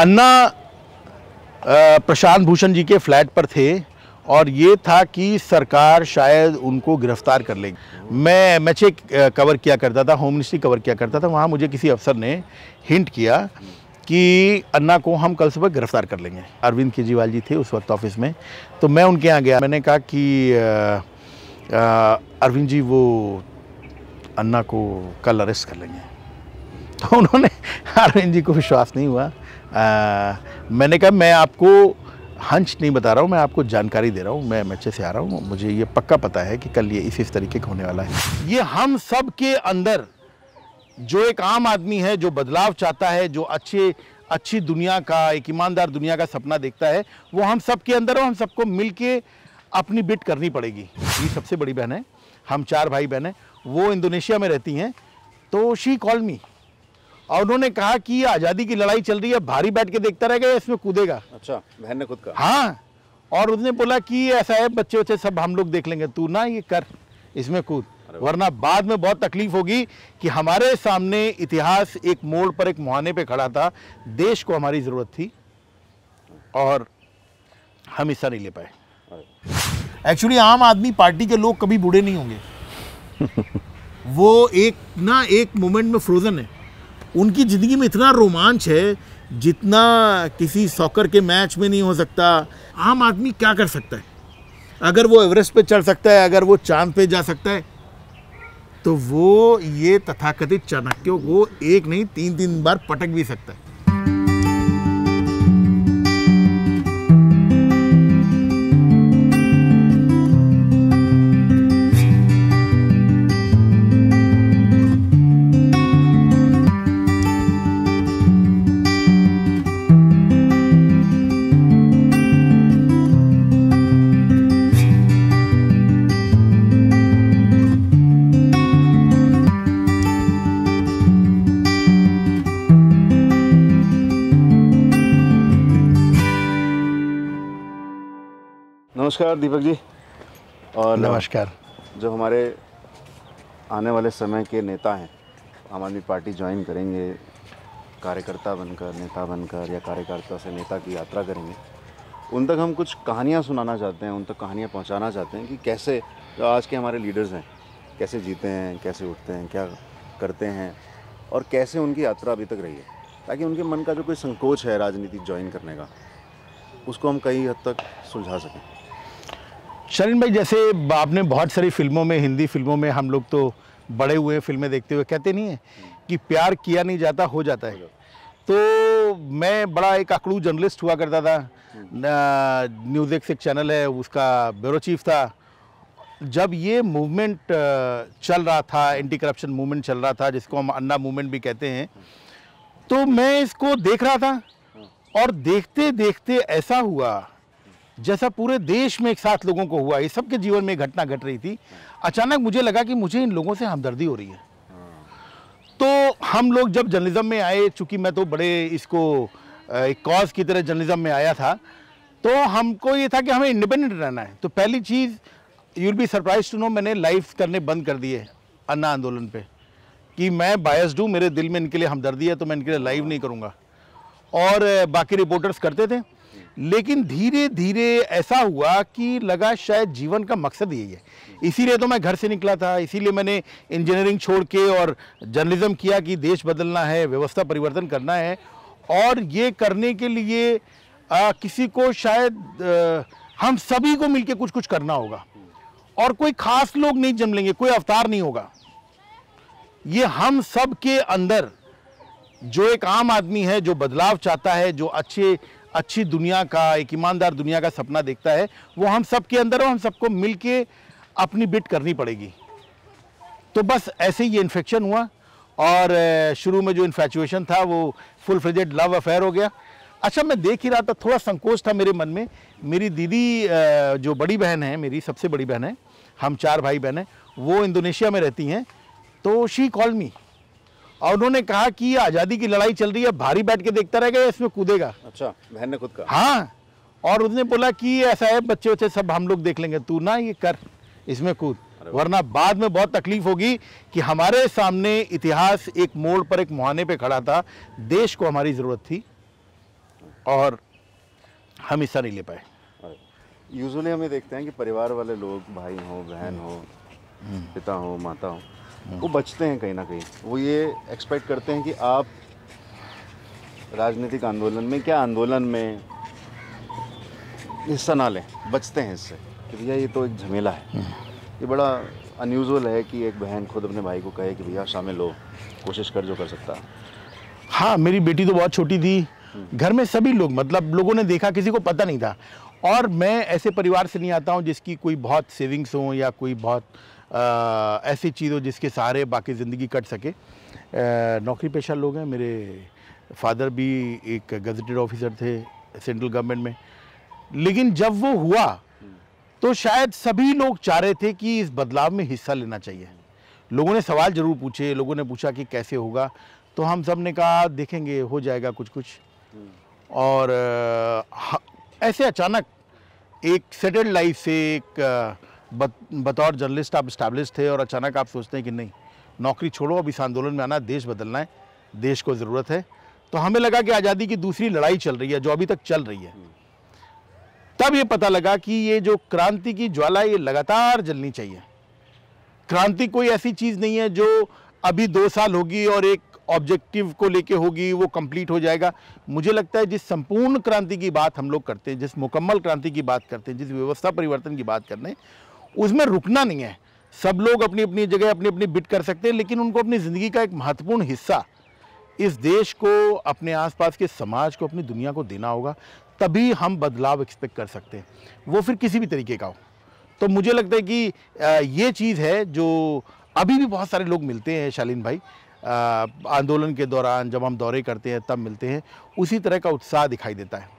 अन्ना प्रशांत भूषण जी के फ्लैट पर थे और ये था कि सरकार शायद उनको गिरफ्तार कर लेगी मैं मैचे कवर किया करता था होम मिनिस्ट्री कवर किया करता था वहाँ मुझे किसी अफसर ने हिंट किया कि अन्ना को हम कल सुबह गिरफ्तार कर लेंगे अरविंद केजरीवाल जी थे उस वक्त ऑफिस में तो मैं उनके यहाँ गया मैंने कहा कि अरविंद जी वो अन्ना को कल अरेस्ट कर लेंगे तो उन्होंने अरविंद जी को विश्वास नहीं हुआ आ, मैंने कहा मैं आपको हंच नहीं बता रहा हूँ मैं आपको जानकारी दे रहा हूँ मैं एम से आ रहा हूँ मुझे ये पक्का पता है कि कल ये इस इस तरीके का होने वाला है ये हम सब के अंदर जो एक आम आदमी है जो बदलाव चाहता है जो अच्छे अच्छी दुनिया का एक ईमानदार दुनिया का सपना देखता है वो हम सब के अंदर और हम सबको मिल के अपनी बिट करनी पड़ेगी ये सबसे बड़ी बहन है हम चार भाई बहन हैं वो इंडोनेशिया में रहती हैं तो शी कॉल मी और उन्होंने कहा कि आज़ादी की लड़ाई चल रही है भारी बैठ के देखता रहेगा इसमें कूदेगा अच्छा बहन ने खुद कहा हाँ और उसने बोला कि ऐसा है बच्चे बच्चे सब हम लोग देख लेंगे तू ना ये कर इसमें कूद वरना बाद में बहुत तकलीफ होगी कि हमारे सामने इतिहास एक मोड़ पर एक मुहाने पे खड़ा था देश को हमारी ज़रूरत थी और हम हिस्सा नहीं ले पाए एक्चुअली आम आदमी पार्टी के लोग कभी बूढ़े नहीं होंगे वो एक ना एक मोमेंट में फ्रोजन है उनकी ज़िंदगी में इतना रोमांच है जितना किसी सॉकर के मैच में नहीं हो सकता आम आदमी क्या कर सकता है अगर वो एवरेस्ट पे चढ़ सकता है अगर वो चांद पे जा सकता है तो वो ये तथाकथित चाणक्यों को एक नहीं तीन तीन बार पटक भी सकता है नमस्कार दीपक जी और नमस्कार जो हमारे आने वाले समय के नेता हैं आम आदमी पार्टी ज्वाइन करेंगे कार्यकर्ता बनकर नेता बनकर या कार्यकर्ता से नेता की यात्रा करेंगे उन तक हम कुछ कहानियाँ सुनाना चाहते हैं उन तक कहानियाँ पहुँचाना चाहते हैं कि कैसे जो आज के हमारे लीडर्स हैं कैसे जीते हैं कैसे उठते हैं क्या करते हैं और कैसे उनकी यात्रा अभी तक रही है ताकि उनके मन का जो कोई संकोच है राजनीति ज्वाइन करने का उसको हम कई हद तक सुलझा सकें शरीन भाई जैसे आपने बहुत सारी फिल्मों में हिंदी फिल्मों में हम लोग तो बड़े हुए फिल्में देखते हुए कहते नहीं है कि प्यार किया नहीं जाता हो जाता है तो मैं बड़ा एक अकड़ू जर्नलिस्ट हुआ करता था न्यूज़ एक चैनल है उसका ब्यूरो चीफ था जब ये मूवमेंट चल रहा था एंटी करप्शन मूवमेंट चल रहा था जिसको हम अन्ना मूवमेंट भी कहते हैं तो मैं इसको देख रहा था और देखते देखते ऐसा हुआ जैसा पूरे देश में एक साथ लोगों को हुआ ये सबके जीवन में घटना घट गट रही थी अचानक मुझे लगा कि मुझे इन लोगों से हमदर्दी हो रही है तो हम लोग जब जर्नलिज्म में आए चूंकि मैं तो बड़े इसको एक कॉज की तरह जर्नलिज्म में आया था तो हमको ये था कि हमें इंडिपेंडेंट रहना है तो पहली चीज़ you'll be surprise to know मैंने लाइव करने बंद कर दिए अन्ना आंदोलन पे कि मैं बायस्ड हूँ मेरे दिल में इनके लिए हमदर्दी है तो मैं इनके लिए लाइव नहीं करूँगा और बाकी रिपोर्टर्स करते थे लेकिन धीरे धीरे ऐसा हुआ कि लगा शायद जीवन का मकसद यही है इसीलिए तो मैं घर से निकला था इसीलिए मैंने इंजीनियरिंग छोड़ के और जर्नलिज्म किया कि देश बदलना है व्यवस्था परिवर्तन करना है और ये करने के लिए आ, किसी को शायद आ, हम सभी को मिलके कुछ कुछ करना होगा और कोई ख़ास लोग नहीं जन्म लेंगे कोई अवतार नहीं होगा ये हम सब के अंदर जो एक आम आदमी है जो बदलाव चाहता है जो अच्छे अच्छी दुनिया का एक ईमानदार दुनिया का सपना देखता है वो हम सब के अंदर और हम सबको मिल के अपनी बिट करनी पड़ेगी तो बस ऐसे ही ये इन्फेक्शन हुआ और शुरू में जो इन्फेचुएशन था वो फुल फ्रिजेड लव अफेयर हो गया अच्छा मैं देख ही रहा था थोड़ा संकोच था मेरे मन में मेरी दीदी जो बड़ी बहन है मेरी सबसे बड़ी बहन है हम चार भाई बहन हैं वो इंडोनेशिया में रहती हैं तो शी कॉल मी और उन्होंने कहा कि आज़ादी की लड़ाई चल रही है भारी बैठ के देखता रहेगा इसमें कूदेगा अच्छा बहन ने खुद कहा हाँ और उसने बोला कि ऐसा है बच्चे वच्चे सब हम लोग देख लेंगे तू ना ये कर इसमें कूद वरना बाद में बहुत तकलीफ होगी कि हमारे सामने इतिहास एक मोड़ पर एक मुहाने पे खड़ा था देश को हमारी ज़रूरत थी और हम हिस्सा नहीं ले पाए यूजुअली हमें देखते हैं कि परिवार वाले लोग भाई हो बहन हो हम्म। पिता हो माता हो वो बचते हैं कहीं ना कहीं वो ये एक्सपेक्ट करते हैं कि आप राजनीतिक आंदोलन में क्या आंदोलन में हिस्सा ना लें बचते हैं इससे कि भैया ये तो एक झमेला है हम्म। ये बड़ा अनयूजल है कि एक बहन खुद अपने भाई को कहे कि भैया शामिल हो कोशिश कर जो कर सकता हाँ मेरी बेटी तो बहुत छोटी थी हम्म। घर में सभी लोग मतलब लोगों ने देखा किसी को पता नहीं था और मैं ऐसे परिवार से नहीं आता हूँ जिसकी कोई बहुत सेविंग्स हो या कोई बहुत ऐसी चीज़ हो जिसके सहारे बाकी ज़िंदगी कट सके नौकरी पेशा लोग हैं मेरे फादर भी एक गजटेड ऑफिसर थे सेंट्रल गवर्नमेंट में लेकिन जब वो हुआ तो शायद सभी लोग चाह रहे थे कि इस बदलाव में हिस्सा लेना चाहिए लोगों ने सवाल ज़रूर पूछे लोगों ने पूछा कि कैसे होगा तो हम सब ने कहा देखेंगे हो जाएगा कुछ कुछ और ऐसे अचानक एक सेटल्ड लाइफ से एक बतौर जर्नलिस्ट आप इस्टेब्लिश थे और अचानक आप सोचते हैं कि नहीं नौकरी छोड़ो अब इस आंदोलन में आना देश बदलना है देश को ज़रूरत है तो हमें लगा कि आज़ादी की दूसरी लड़ाई चल रही है जो अभी तक चल रही है तब ये पता लगा कि ये जो क्रांति की ज्वाला ये लगातार जलनी चाहिए क्रांति कोई ऐसी चीज़ नहीं है जो अभी दो साल होगी और एक ऑब्जेक्टिव को लेके होगी वो कंप्लीट हो जाएगा मुझे लगता है जिस संपूर्ण क्रांति की बात हम लोग करते हैं जिस मुकम्मल क्रांति की बात करते हैं जिस व्यवस्था परिवर्तन की बात करते हैं उसमें रुकना नहीं है सब लोग अपनी अपनी जगह अपनी अपनी बिट कर सकते हैं लेकिन उनको अपनी ज़िंदगी का एक महत्वपूर्ण हिस्सा इस देश को अपने आसपास के समाज को अपनी दुनिया को देना होगा तभी हम बदलाव एक्सपेक्ट कर सकते हैं वो फिर किसी भी तरीके का हो तो मुझे लगता है कि ये चीज़ है जो अभी भी बहुत सारे लोग मिलते हैं शालीन भाई आंदोलन के दौरान जब हम दौरे करते हैं तब मिलते हैं उसी तरह का उत्साह दिखाई देता है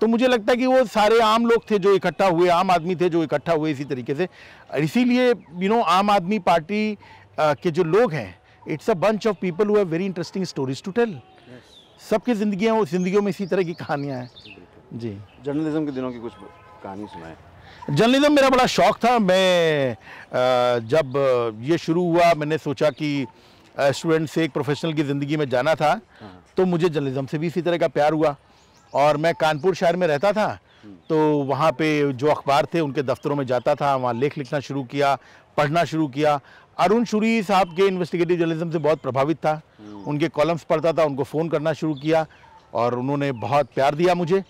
तो मुझे लगता है कि वो सारे आम लोग थे जो इकट्ठा हुए आम आदमी थे जो इकट्ठा हुए इसी तरीके से इसीलिए यू नो आम आदमी पार्टी के जो लोग हैं it's a bunch of people हुए very interesting stories to tell सबकी जिंदगी जिंदगियों में इसी तरह की कहानियाँ हैं जी जर्नलिज्म के दिनों की कुछ कहानी सुनाए जर्नलिज्म मेरा बड़ा शौक था मैं जब ये शुरू हुआ मैंने सोचा कि स्टूडेंट से एक प्रोफेशनल की ज़िंदगी में जाना था हाँ। तो मुझे जर्नलिज्म से भी इसी तरह का प्यार हुआ और मैं कानपुर शहर में रहता था तो वहाँ पे जो अखबार थे उनके दफ्तरों में जाता था वहाँ लेख लिखना शुरू किया पढ़ना शुरू किया अरुण शुरी साहब के इन्वेस्टिगेटिव जर्नलिज्म से बहुत प्रभावित था उनके कॉलम्स पढ़ता था उनको फ़ोन करना शुरू किया और उन्होंने बहुत प्यार दिया मुझे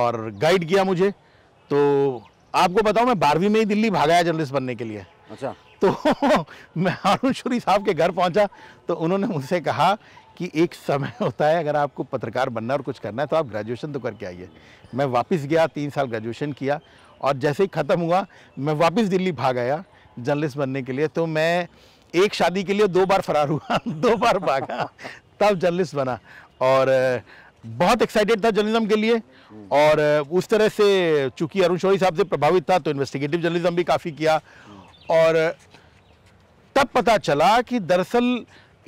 और गाइड किया मुझे तो आपको बताऊँ मैं बारहवीं में ही दिल्ली भागाया जर्नलिस्ट बनने के लिए अच्छा तो मैं अरुण शुरी साहब के घर पहुंचा तो उन्होंने मुझसे कहा कि एक समय होता है अगर आपको पत्रकार बनना और कुछ करना है तो आप ग्रेजुएशन तो करके आइए मैं वापस गया तीन साल ग्रेजुएशन किया और जैसे ही ख़त्म हुआ मैं वापस दिल्ली भाग आया जर्नलिस्ट बनने के लिए तो मैं एक शादी के लिए दो बार फरार हुआ दो बार भागा तब जर्नलिस्ट बना और बहुत एक्साइटेड था जर्नलिज्म के लिए और उस तरह से चूंकि अरुण शौरी साहब से प्रभावित था तो इन्वेस्टिगेटिव जर्नलिज्म भी काफ़ी किया और तब पता चला कि दरअसल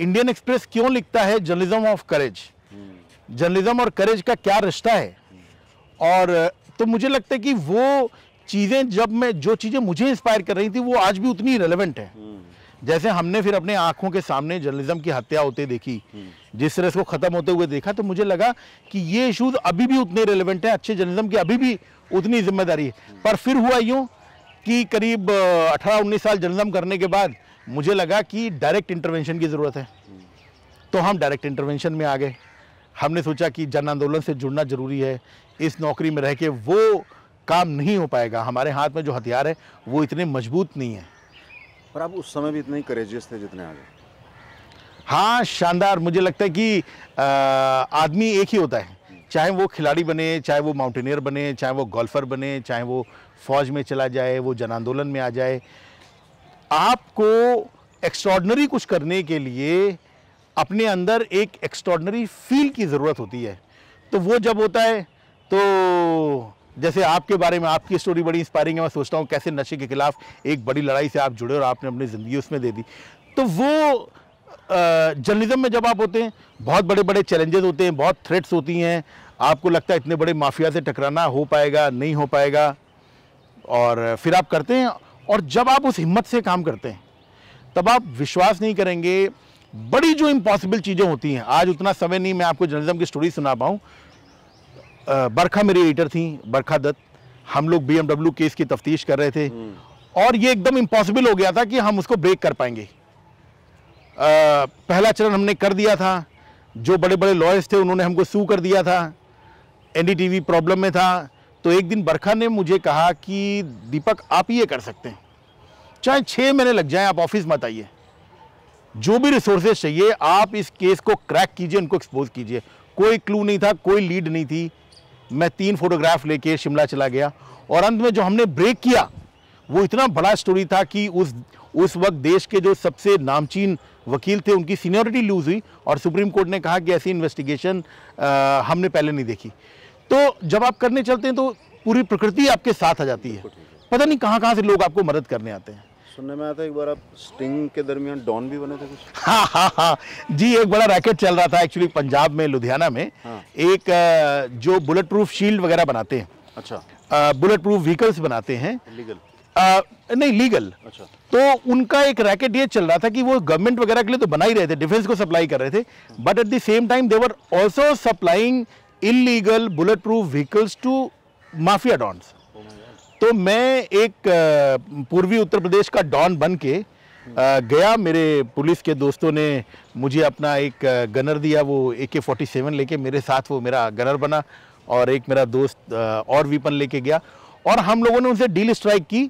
इंडियन एक्सप्रेस क्यों लिखता है जर्नलिज्म ऑफ करेज जर्नलिज्म और करेज का क्या रिश्ता है और तो मुझे लगता है कि वो चीज़ें जब मैं जो चीज़ें मुझे इंस्पायर कर रही थी वो आज भी उतनी रेलिवेंट है जैसे हमने फिर अपने आंखों के सामने जर्नलिज्म की हत्या होते देखी जिस तरह से ख़त्म होते हुए देखा तो मुझे लगा कि ये इशूज़ अभी भी उतने रेलिवेंट हैं अच्छे जर्नलिज्म की अभी भी उतनी जिम्मेदारी है पर फिर हुआ यूँ कि करीब अठारह उन्नीस साल जर्नलिज्म करने के बाद मुझे लगा कि डायरेक्ट इंटरवेंशन की ज़रूरत है तो हम डायरेक्ट इंटरवेंशन में आ गए हमने सोचा कि जन आंदोलन से जुड़ना ज़रूरी है इस नौकरी में रह के वो काम नहीं हो पाएगा हमारे हाथ में जो हथियार है वो इतने मजबूत नहीं है पर आप उस समय भी इतने ही करेजियस थे जितने आगे हाँ शानदार मुझे लगता है कि आदमी एक ही होता है चाहे वो खिलाड़ी बने चाहे वो माउंटेनियर बने चाहे वो गोल्फर बने चाहे वो फौज में चला जाए वो जन आंदोलन में आ जाए आपको एक्स्ट्रॉडनरी कुछ करने के लिए अपने अंदर एक एक्स्ट्रॉडनरी फील की ज़रूरत होती है तो वो जब होता है तो जैसे आपके बारे में आपकी स्टोरी बड़ी इंस्पायरिंग है मैं सोचता हूँ कैसे नशे के ख़िलाफ़ एक बड़ी लड़ाई से आप जुड़े और आपने अपनी ज़िंदगी उसमें दे दी तो वो जर्नलिज़म में जब आप होते हैं बहुत बड़े बड़े चैलेंजेस होते हैं बहुत थ्रेट्स होती हैं आपको लगता है इतने बड़े माफिया से टकराना हो पाएगा नहीं हो पाएगा और फिर आप करते हैं और जब आप उस हिम्मत से काम करते हैं तब आप विश्वास नहीं करेंगे बड़ी जो इम्पॉसिबल चीज़ें होती हैं आज उतना समय नहीं मैं आपको जर्नलिज्म की स्टोरी सुना पाऊँ बरखा मेरी एडिटर थी बरखा दत्त हम लोग बी केस की तफ्तीश कर रहे थे हम्म। और ये एकदम इम्पॉसिबल हो गया था कि हम उसको ब्रेक कर पाएंगे आ, पहला चरण हमने कर दिया था जो बड़े बड़े लॉयर्स थे उन्होंने हमको सू कर दिया था एनडीटीवी प्रॉब्लम में था तो एक दिन बरखा ने मुझे कहा कि दीपक आप ये कर सकते हैं चाहे छः महीने लग जाए आप ऑफिस मत आइए जो भी रिसोर्सेज चाहिए आप इस केस को क्रैक कीजिए उनको एक्सपोज कीजिए कोई क्लू नहीं था कोई लीड नहीं थी मैं तीन फोटोग्राफ लेके शिमला चला गया और अंत में जो हमने ब्रेक किया वो इतना बड़ा स्टोरी था कि उस उस वक्त देश के जो सबसे नामचीन वकील थे उनकी सीनियरिटी लूज़ हुई और सुप्रीम कोर्ट ने कहा कि ऐसी इन्वेस्टिगेशन हमने पहले नहीं देखी तो जब आप करने चलते हैं तो पूरी प्रकृति आपके साथ आ जाती है पता नहीं कहाँ कहाँ से लोग आपको मदद करने आते हैं सुनने में आता है एक बार आप स्टिंग के दरमियान डॉन भी बने थे कुछ हाँ हाँ हाँ जी एक बड़ा रैकेट चल रहा था एक्चुअली पंजाब में लुधियाना में हाँ। एक जो बुलेट प्रूफ शील्ड वगैरह बनाते हैं अच्छा बुलेट प्रूफ व्हीकल्स बनाते हैं लीगल आ, नहीं लीगल अच्छा तो उनका एक रैकेट ये चल रहा था कि वो गवर्नमेंट वगैरह के लिए तो बना ही रहे थे डिफेंस को सप्लाई कर रहे थे हाँ। But at the same time they were also supplying illegal bullet proof vehicles to mafia dons तो मैं एक पूर्वी उत्तर प्रदेश का डॉन बन के गया मेरे पुलिस के दोस्तों ने मुझे अपना एक गनर दिया वो ए के फोर्टी सेवन लेके मेरे साथ वो मेरा गनर बना और एक मेरा दोस्त और वीपन लेके गया और हम लोगों ने उनसे डील स्ट्राइक की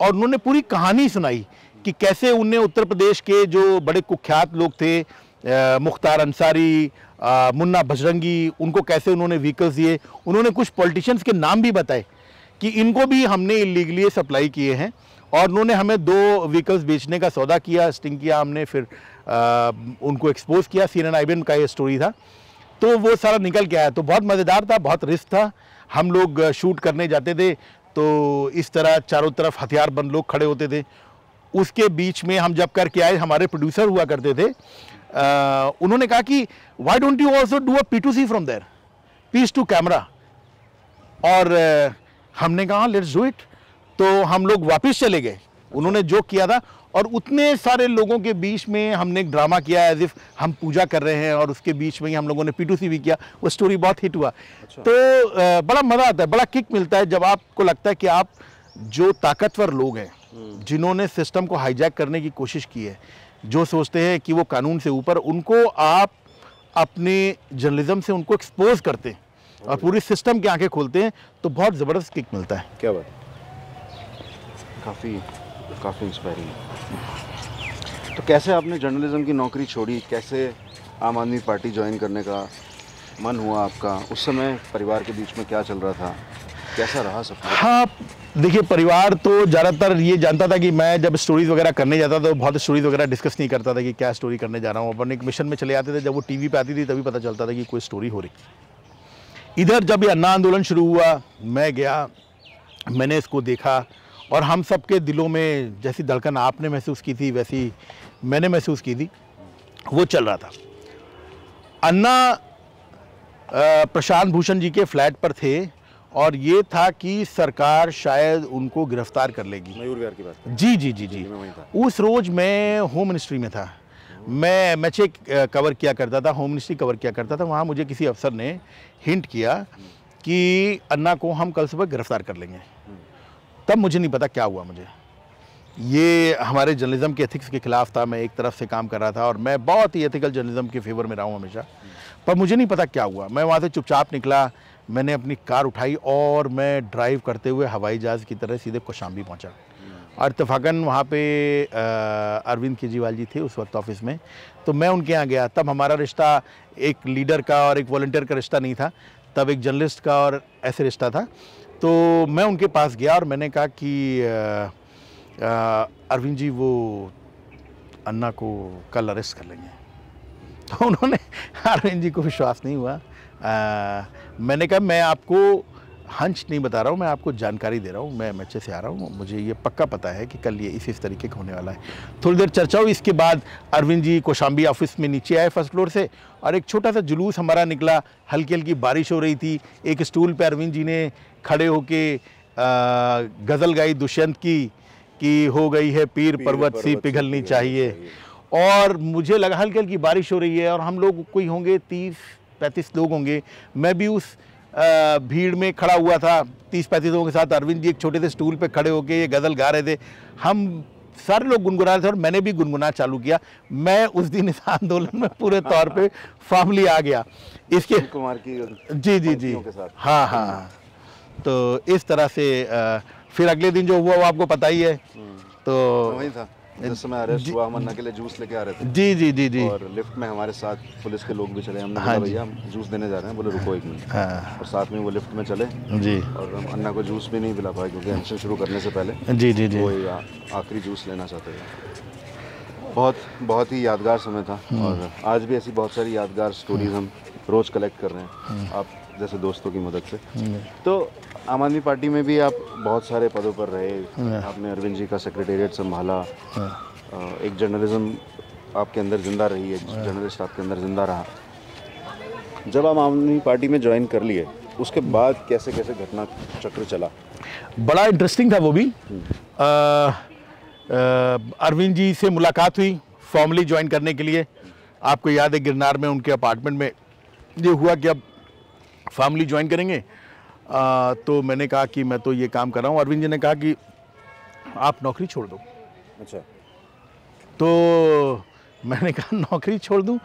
और उन्होंने पूरी कहानी सुनाई कि कैसे उनने उत्तर प्रदेश के जो बड़े कुख्यात लोग थे मुख्तार अंसारी मुन्ना बजरंगी उनको कैसे उन्होंने व्हीकल्स दिए उन्होंने कुछ पॉलिटिशियंस के नाम भी बताए कि इनको भी हमने इलीगली सप्लाई किए हैं और उन्होंने हमें दो व्हीकल्स बेचने का सौदा किया स्टिंग किया हमने फिर आ, उनको एक्सपोज किया सी एन का ये स्टोरी था तो वो सारा निकल के आया तो बहुत मज़ेदार था बहुत रिस्क था हम लोग शूट करने जाते थे तो इस तरह चारों तरफ हथियार बंद लोग खड़े होते थे उसके बीच में हम जब करके आए हमारे प्रोड्यूसर हुआ करते थे Uh, उन्होंने कहा कि why don't you also do a P to C from there piece to camera और uh, हमने कहा लेट्स डू इट तो हम लोग वापस चले गए उन्होंने जो किया था और उतने सारे लोगों के बीच में हमने एक ड्रामा किया एज इफ हम पूजा कर रहे हैं और उसके बीच में ही हम लोगों ने सी भी किया वो स्टोरी बहुत हिट हुआ अच्छा। तो uh, बड़ा मज़ा आता है बड़ा किक मिलता है जब आपको लगता है कि आप जो ताकतवर लोग हैं हम्म। जिन्होंने सिस्टम को हाईजैक करने की कोशिश की है जो सोचते हैं कि वो कानून से ऊपर उनको आप अपने जर्नलिज्म से उनको एक्सपोज करते हैं और पूरी सिस्टम की आंखें खोलते हैं तो बहुत ज़बरदस्त किक मिलता है क्या बात काफ़ी काफ़ी इंस्पायरिंग तो कैसे आपने जर्नलिज्म की नौकरी छोड़ी कैसे आम आदमी पार्टी ज्वाइन करने का मन हुआ आपका उस समय परिवार के बीच में क्या चल रहा था कैसा रहा सब हाँ देखिए परिवार तो ज़्यादातर ये जानता था कि मैं जब स्टोरीज़ वगैरह करने जाता था तो बहुत स्टोरीज़ वगैरह डिस्कस नहीं करता था कि क्या स्टोरी करने जा रहा हूँ अपन एक मिशन में चले जाते थे जब वो टीवी पे आती थी तभी पता चलता था कि कोई स्टोरी हो रही इधर जब ये अन्ना आंदोलन शुरू हुआ मैं गया मैंने इसको देखा और हम सब के दिलों में जैसी धड़कन आपने महसूस की थी वैसी मैंने महसूस की थी वो चल रहा था अन्ना प्रशांत भूषण जी के फ्लैट पर थे और ये था कि सरकार शायद उनको गिरफ्तार कर लेगी मयूर विहार की बात जी जी जी जी उस रोज मैं होम मिनिस्ट्री में था मैं मैचे कवर किया करता था होम मिनिस्ट्री कवर किया करता था वहाँ मुझे किसी अफसर ने हिंट किया कि अन्ना को हम कल सुबह गिरफ्तार कर लेंगे तब मुझे नहीं पता क्या हुआ मुझे ये हमारे जर्नलिज्म के एथिक्स के ख़िलाफ़ था मैं एक तरफ से काम कर रहा था और मैं बहुत ही एथिकल जर्नलिज्म के फेवर में रहा हूँ हमेशा पर मुझे नहीं पता क्या हुआ मैं वहाँ से चुपचाप निकला मैंने अपनी कार उठाई और मैं ड्राइव करते हुए हवाई जहाज़ की तरह सीधे कोशाम्बी पहुंचा और इतफाक़न वहाँ पे अरविंद केजरीवाल जी थे उस वक्त ऑफिस में तो मैं उनके यहाँ गया तब हमारा रिश्ता एक लीडर का और एक वॉल्टियर का रिश्ता नहीं था तब एक जर्नलिस्ट का और ऐसे रिश्ता था तो मैं उनके पास गया और मैंने कहा कि अरविंद जी वो अन्ना को कल अरेस्ट कर लेंगे तो उन्होंने अरविंद जी को विश्वास नहीं हुआ आ, मैंने कहा मैं आपको हंच नहीं बता रहा हूँ मैं आपको जानकारी दे रहा हूँ मैं एमएचए से आ रहा हूँ मुझे ये पक्का पता है कि कल ये इसी इस तरीके का होने वाला है थोड़ी देर चर्चा हुई इसके बाद अरविंद जी कोशाम्बी ऑफिस में नीचे आए फर्स्ट फ्लोर से और एक छोटा सा जुलूस हमारा निकला हल्की हल्की बारिश हो रही थी एक स्टूल पर अरविंद जी ने खड़े होके गज़ल गाई दुष्यंत की कि हो गई है पीर, पीर पर्वत, सी पिघलनी चाहिए और मुझे लगा हल्की हल्की बारिश हो रही है और हम लोग कोई होंगे तीस पैंतीस लोग होंगे मैं भी उस भीड़ में खड़ा हुआ था तीस पैंतीस लोगों के साथ अरविंद जी एक छोटे से स्टूल पे खड़े होके ये गज़ल गा रहे थे हम सारे लोग गुनगुना रहे थे और मैंने भी गुनगुना चालू किया मैं उस दिन इस आंदोलन में पूरे तौर पे फॉर्मली आ गया इसके कुमार की जी जी जी हाँ, हाँ हाँ तो इस तरह से फिर अगले दिन जो हुआ वो आपको पता ही है हम्म। तो, तो वही था जूस जी जी जी जी और लिफ्ट में हमारे साथ पुलिस के लोग भी चले हमने हाँ भैया हम जूस देने जा रहे हैं बोले रुको एक मिनट हाँ। और साथ में वो लिफ्ट में चले जी और हम अन्ना को जूस भी नहीं पिला पाए क्योंकि शुरू करने से पहले जी जी जी वो आखिरी जूस लेना चाहते थे बहुत बहुत ही यादगार समय था हम्म। और आज भी ऐसी बहुत सारी यादगार स्टोरीज हम रोज़ कलेक्ट कर रहे हैं हम्म। आप जैसे दोस्तों की मदद से हम्म। तो आम आदमी पार्टी में भी आप बहुत सारे पदों पर रहे आपने अरविंद जी का सेक्रेटेरिएट संभाला एक जर्नलिज्म आपके अंदर ज़िंदा रही है जर्नलिस्ट आपके अंदर ज़िंदा रहा जब आप आम आदमी पार्टी में ज्वाइन कर लिए उसके बाद कैसे कैसे घटना चक्र चला बड़ा इंटरेस्टिंग था वो भी hmm. अरविंद जी से मुलाकात हुई फॉर्मली ज्वाइन करने के लिए आपको याद है गिरनार में उनके अपार्टमेंट में ये हुआ कि अब फॉर्मली ज्वाइन करेंगे आ, तो मैंने कहा कि मैं तो ये काम कर रहा हूँ अरविंद जी ने कहा कि आप नौकरी छोड़ दो अच्छा तो मैंने कहा नौकरी छोड़ दूँ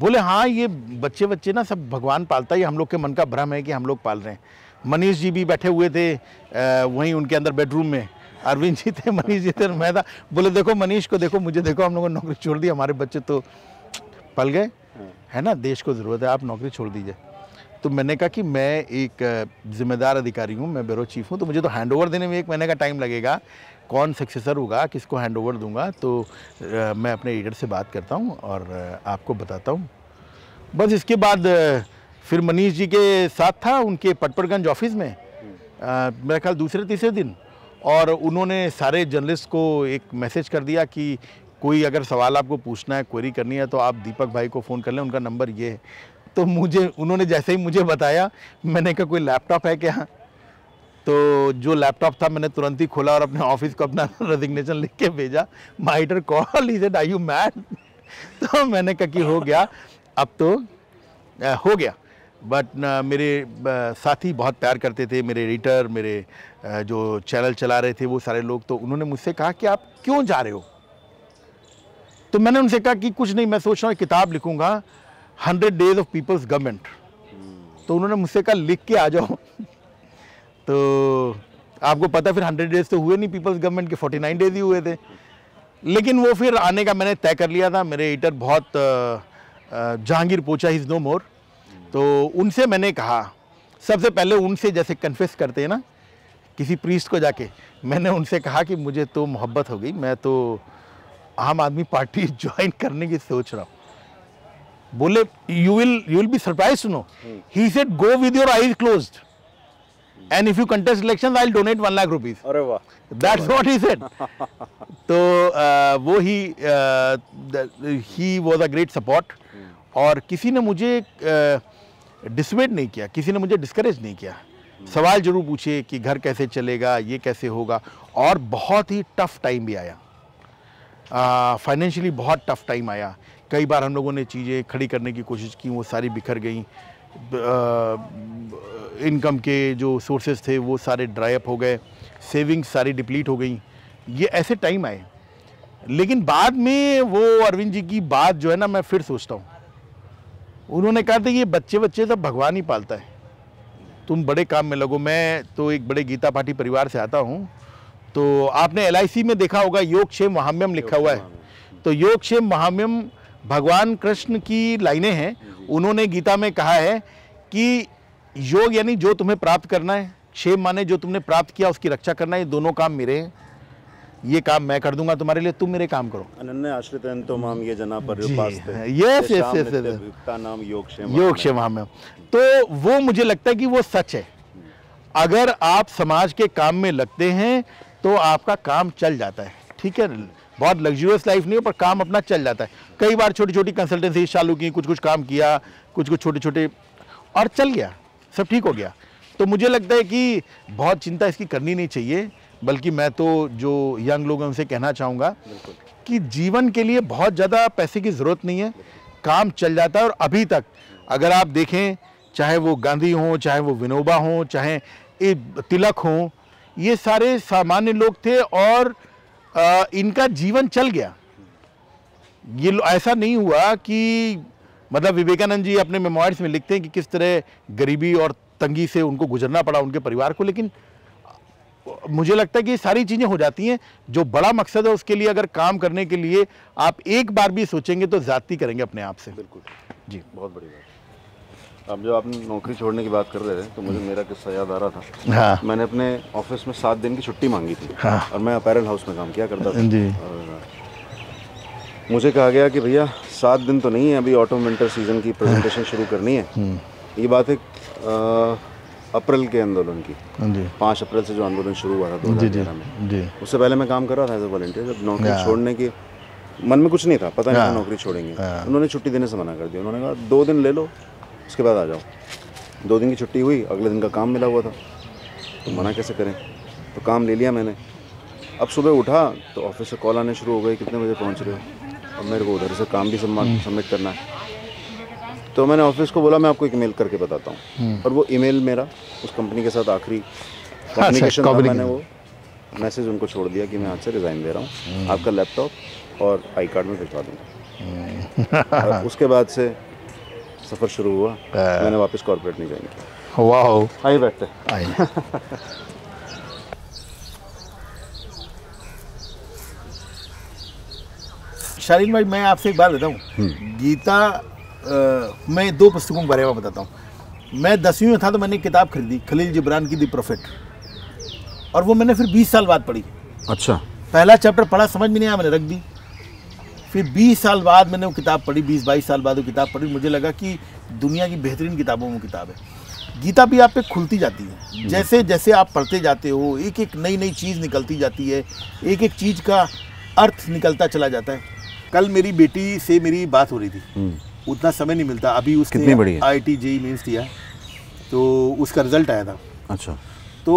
बोले हाँ ये बच्चे बच्चे ना सब भगवान पालता है हम लोग के मन का भ्रम है कि हम लोग पाल रहे हैं मनीष जी भी बैठे हुए थे वहीं उनके अंदर बेडरूम में अरविंद जी थे मनीष जी थे मैं था बोले देखो मनीष को देखो मुझे देखो हम लोगों ने नौकरी छोड़ दी हमारे बच्चे तो पल गए हाँ। है ना देश को ज़रूरत है आप नौकरी छोड़ दीजिए तो मैंने कहा कि मैं एक जिम्मेदार अधिकारी हूँ मैं ब्यूरो चीफ हूँ तो मुझे तो हैंड देने में एक महीने का टाइम लगेगा कौन सक्सेसर होगा किसको ओवर दूंगा तो आ, मैं अपने एडिटर से बात करता हूँ और आ, आपको बताता हूँ बस इसके बाद फिर मनीष जी के साथ था उनके पटपड़गंज ऑफिस में मेरा ख्याल दूसरे तीसरे दिन और उन्होंने सारे जर्नलिस्ट को एक मैसेज कर दिया कि कोई अगर सवाल आपको पूछना है क्वेरी करनी है तो आप दीपक भाई को फ़ोन कर लें उनका नंबर ये है तो मुझे उन्होंने जैसे ही मुझे बताया मैंने कहा कोई लैपटॉप है क्या तो जो लैपटॉप था मैंने तुरंत ही खोला और अपने ऑफिस को अपना रेजिग्नेशन लिख के भेजा माइटर कॉल इज एड आई यू मैन तो मैंने कहा कि हो गया अब तो आ, हो गया बट मेरे साथी बहुत प्यार करते थे मेरे एडिटर मेरे जो चैनल चला रहे थे वो सारे लोग तो उन्होंने मुझसे कहा कि आप क्यों जा रहे हो तो मैंने उनसे कहा कि कुछ नहीं मैं सोच रहा हूँ किताब लिखूँगा hundred days of people's government hmm. तो उन्होंने मुझसे कहा लिख के आ जाओ तो आपको पता फिर हंड्रेड डेज तो हुए नहीं पीपल्स गवर्नमेंट के फोर्टी नाइन डेज ही हुए थे लेकिन वो फिर आने का मैंने तय कर लिया था मेरे एडिटर बहुत जहांगीर पोचा इज़ नो मोर तो उनसे मैंने कहा सबसे पहले उनसे जैसे कन्फेस करते हैं ना किसी प्रीस्ट को जाके मैंने उनसे कहा कि मुझे तो मोहब्बत हो गई मैं तो आम आदमी पार्टी ज्वाइन करने की सोच रहा हूँ बोले you will you will be surprise to know he said go with your eyes closed and if you contest election I donate one lakh rupees अरे वाह दैट्स व्हाट ही सेड तो वो ही he was a great support और किसी ने मुझे uh, नहीं किया किसी ने मुझे डिस्करेज नहीं किया सवाल जरूर पूछे कि घर कैसे चलेगा ये कैसे होगा और बहुत ही टफ टाइम भी आया फाइनेंशियली बहुत टफ टाइम आया कई बार हम लोगों ने चीज़ें खड़ी करने की कोशिश की वो सारी बिखर गई इनकम के जो सोर्सेज थे वो सारे ड्राई अप हो गए सेविंग्स सारी डिप्लीट हो गई ये ऐसे टाइम आए लेकिन बाद में वो अरविंद जी की बात जो है ना मैं फिर सोचता हूँ उन्होंने कहा था ये बच्चे बच्चे सब भगवान ही पालता है तुम बड़े काम में लगो मैं तो एक बड़े गीता पाठी परिवार से आता हूँ तो आपने एल में देखा होगा योग क्षेम महाम्यम लिखा हुआ है तो योग क्षेम महाम्यम भगवान कृष्ण की लाइनें हैं उन्होंने गीता में कहा है कि योग यानी जो तुम्हें प्राप्त करना है क्षेम माने जो तुमने प्राप्त किया उसकी रक्षा करना ये दोनों काम मेरे हैं ये काम मैं कर दूंगा तुम्हारे लिए तुम मेरे काम करो अनन्य आश्रित तो माम ये जना पर यस यस यस नाम योगक्षेम योगक्षेम हम तो वो मुझे लगता है कि वो सच है हम्म। अगर आप समाज के काम में लगते हैं तो आपका काम चल जाता है ठीक है बहुत लग्जूरियस लाइफ नहीं है पर काम अपना चल जाता है कई बार छोटी छोटी कंसल्टेंसी चालू की कुछ कुछ काम किया कुछ कुछ छोटे छोटे और चल गया सब ठीक हो गया तो मुझे लगता है कि बहुत चिंता इसकी करनी नहीं चाहिए बल्कि मैं तो जो यंग लोग हैं उनसे कहना चाहूँगा कि जीवन के लिए बहुत ज़्यादा पैसे की ज़रूरत नहीं है काम चल जाता है और अभी तक अगर आप देखें चाहे वो गांधी हों चाहे वो विनोबा हों चाहे तिलक हों ये सारे सामान्य लोग थे और आ, इनका जीवन चल गया ये ऐसा नहीं हुआ कि मतलब विवेकानंद जी अपने मेमोइर्स में लिखते हैं कि किस तरह गरीबी और तंगी से उनको गुजरना पड़ा उनके परिवार को लेकिन मुझे लगता है कि ये सारी चीज़ें हो जाती हैं जो बड़ा मकसद है उसके लिए अगर काम करने के लिए आप एक बार भी सोचेंगे तो जाति करेंगे अपने आप से बिल्कुल जी बहुत बढ़िया अब जो आप नौकरी छोड़ने की बात कर रहे थे तो मुझे मेरा किस्सा याद आ रहा था हाँ। मैंने अपने ऑफिस में सात दिन की छुट्टी मांगी थी हाँ। और मैं अपैरल हाउस में काम किया करता था जी। मुझे कहा गया कि भैया सात दिन तो नहीं है अभी ऑटो विंटर सीजन की प्रेजेंटेशन शुरू करनी है हम्म। ये बात है अप्रैल के आंदोलन की हाँ पाँच अप्रैल से जो आंदोलन शुरू हुआ था दो उससे पहले मैं काम कर रहा था एज ए वॉल्टियर जब नौकरी हाँ। छोड़ने की मन में कुछ नहीं था पता नहीं हाँ। नौकरी छोड़ेंगे उन्होंने छुट्टी देने से मना कर दिया उन्होंने कहा दो दिन ले लो उसके बाद आ जाओ दो दिन की छुट्टी हुई अगले दिन का काम मिला हुआ था तो मना कैसे करें तो काम ले लिया मैंने अब सुबह उठा तो ऑफिस से कॉल आने शुरू हो गए कितने बजे पहुंच रहे हो अब मेरे को उधर से काम भी सबमिट हम्म। करना है तो मैंने ऑफिस को बोला मैं आपको एक मेल करके बताता हूँ हम्म। और वो ईमेल मेरा उस कंपनी के साथ आखिरी कम्युनिकेशन अच्छा, मैंने वो मैसेज उनको छोड़ दिया कि मैं आज से रिज़ाइन दे रहा हूँ हम्म। आपका लैपटॉप और आई कार्ड में भिजवा दूँगा उसके बाद से सफ़र शुरू हुआ मैंने वापस कॉर्पोरेट नहीं ज्वाइन किया वाह आइए बैठते आइए शालीन भाई मैं आपसे एक बात बताता हूँ हम्म। गीता आ, मैं दो पुस्तकों के बारे में बताता हूँ मैं दसवीं में था तो मैंने किताब खरीदी खलील जिब्रान की दी प्रोफेट और वो मैंने फिर बीस साल बाद पढ़ी अच्छा पहला चैप्टर पढ़ा समझ में नहीं आया मैंने रख दी फिर 20 साल बाद मैंने वो किताब पढ़ी 20-22 साल बाद वो किताब पढ़ी मुझे लगा कि दुनिया की बेहतरीन किताबों में किताब है गीता भी आप पे खुलती जाती है जैसे जैसे आप पढ़ते जाते हो एक एक नई नई चीज़ निकलती जाती है एक एक चीज़ का अर्थ निकलता चला जाता है कल मेरी बेटी से मेरी बात हो रही थी हम्म। उतना समय नहीं मिलता अभी उसने कितनी बड़ी आई टी जेई मीन्स दिया तो उसका रिजल्ट आया था अच्छा तो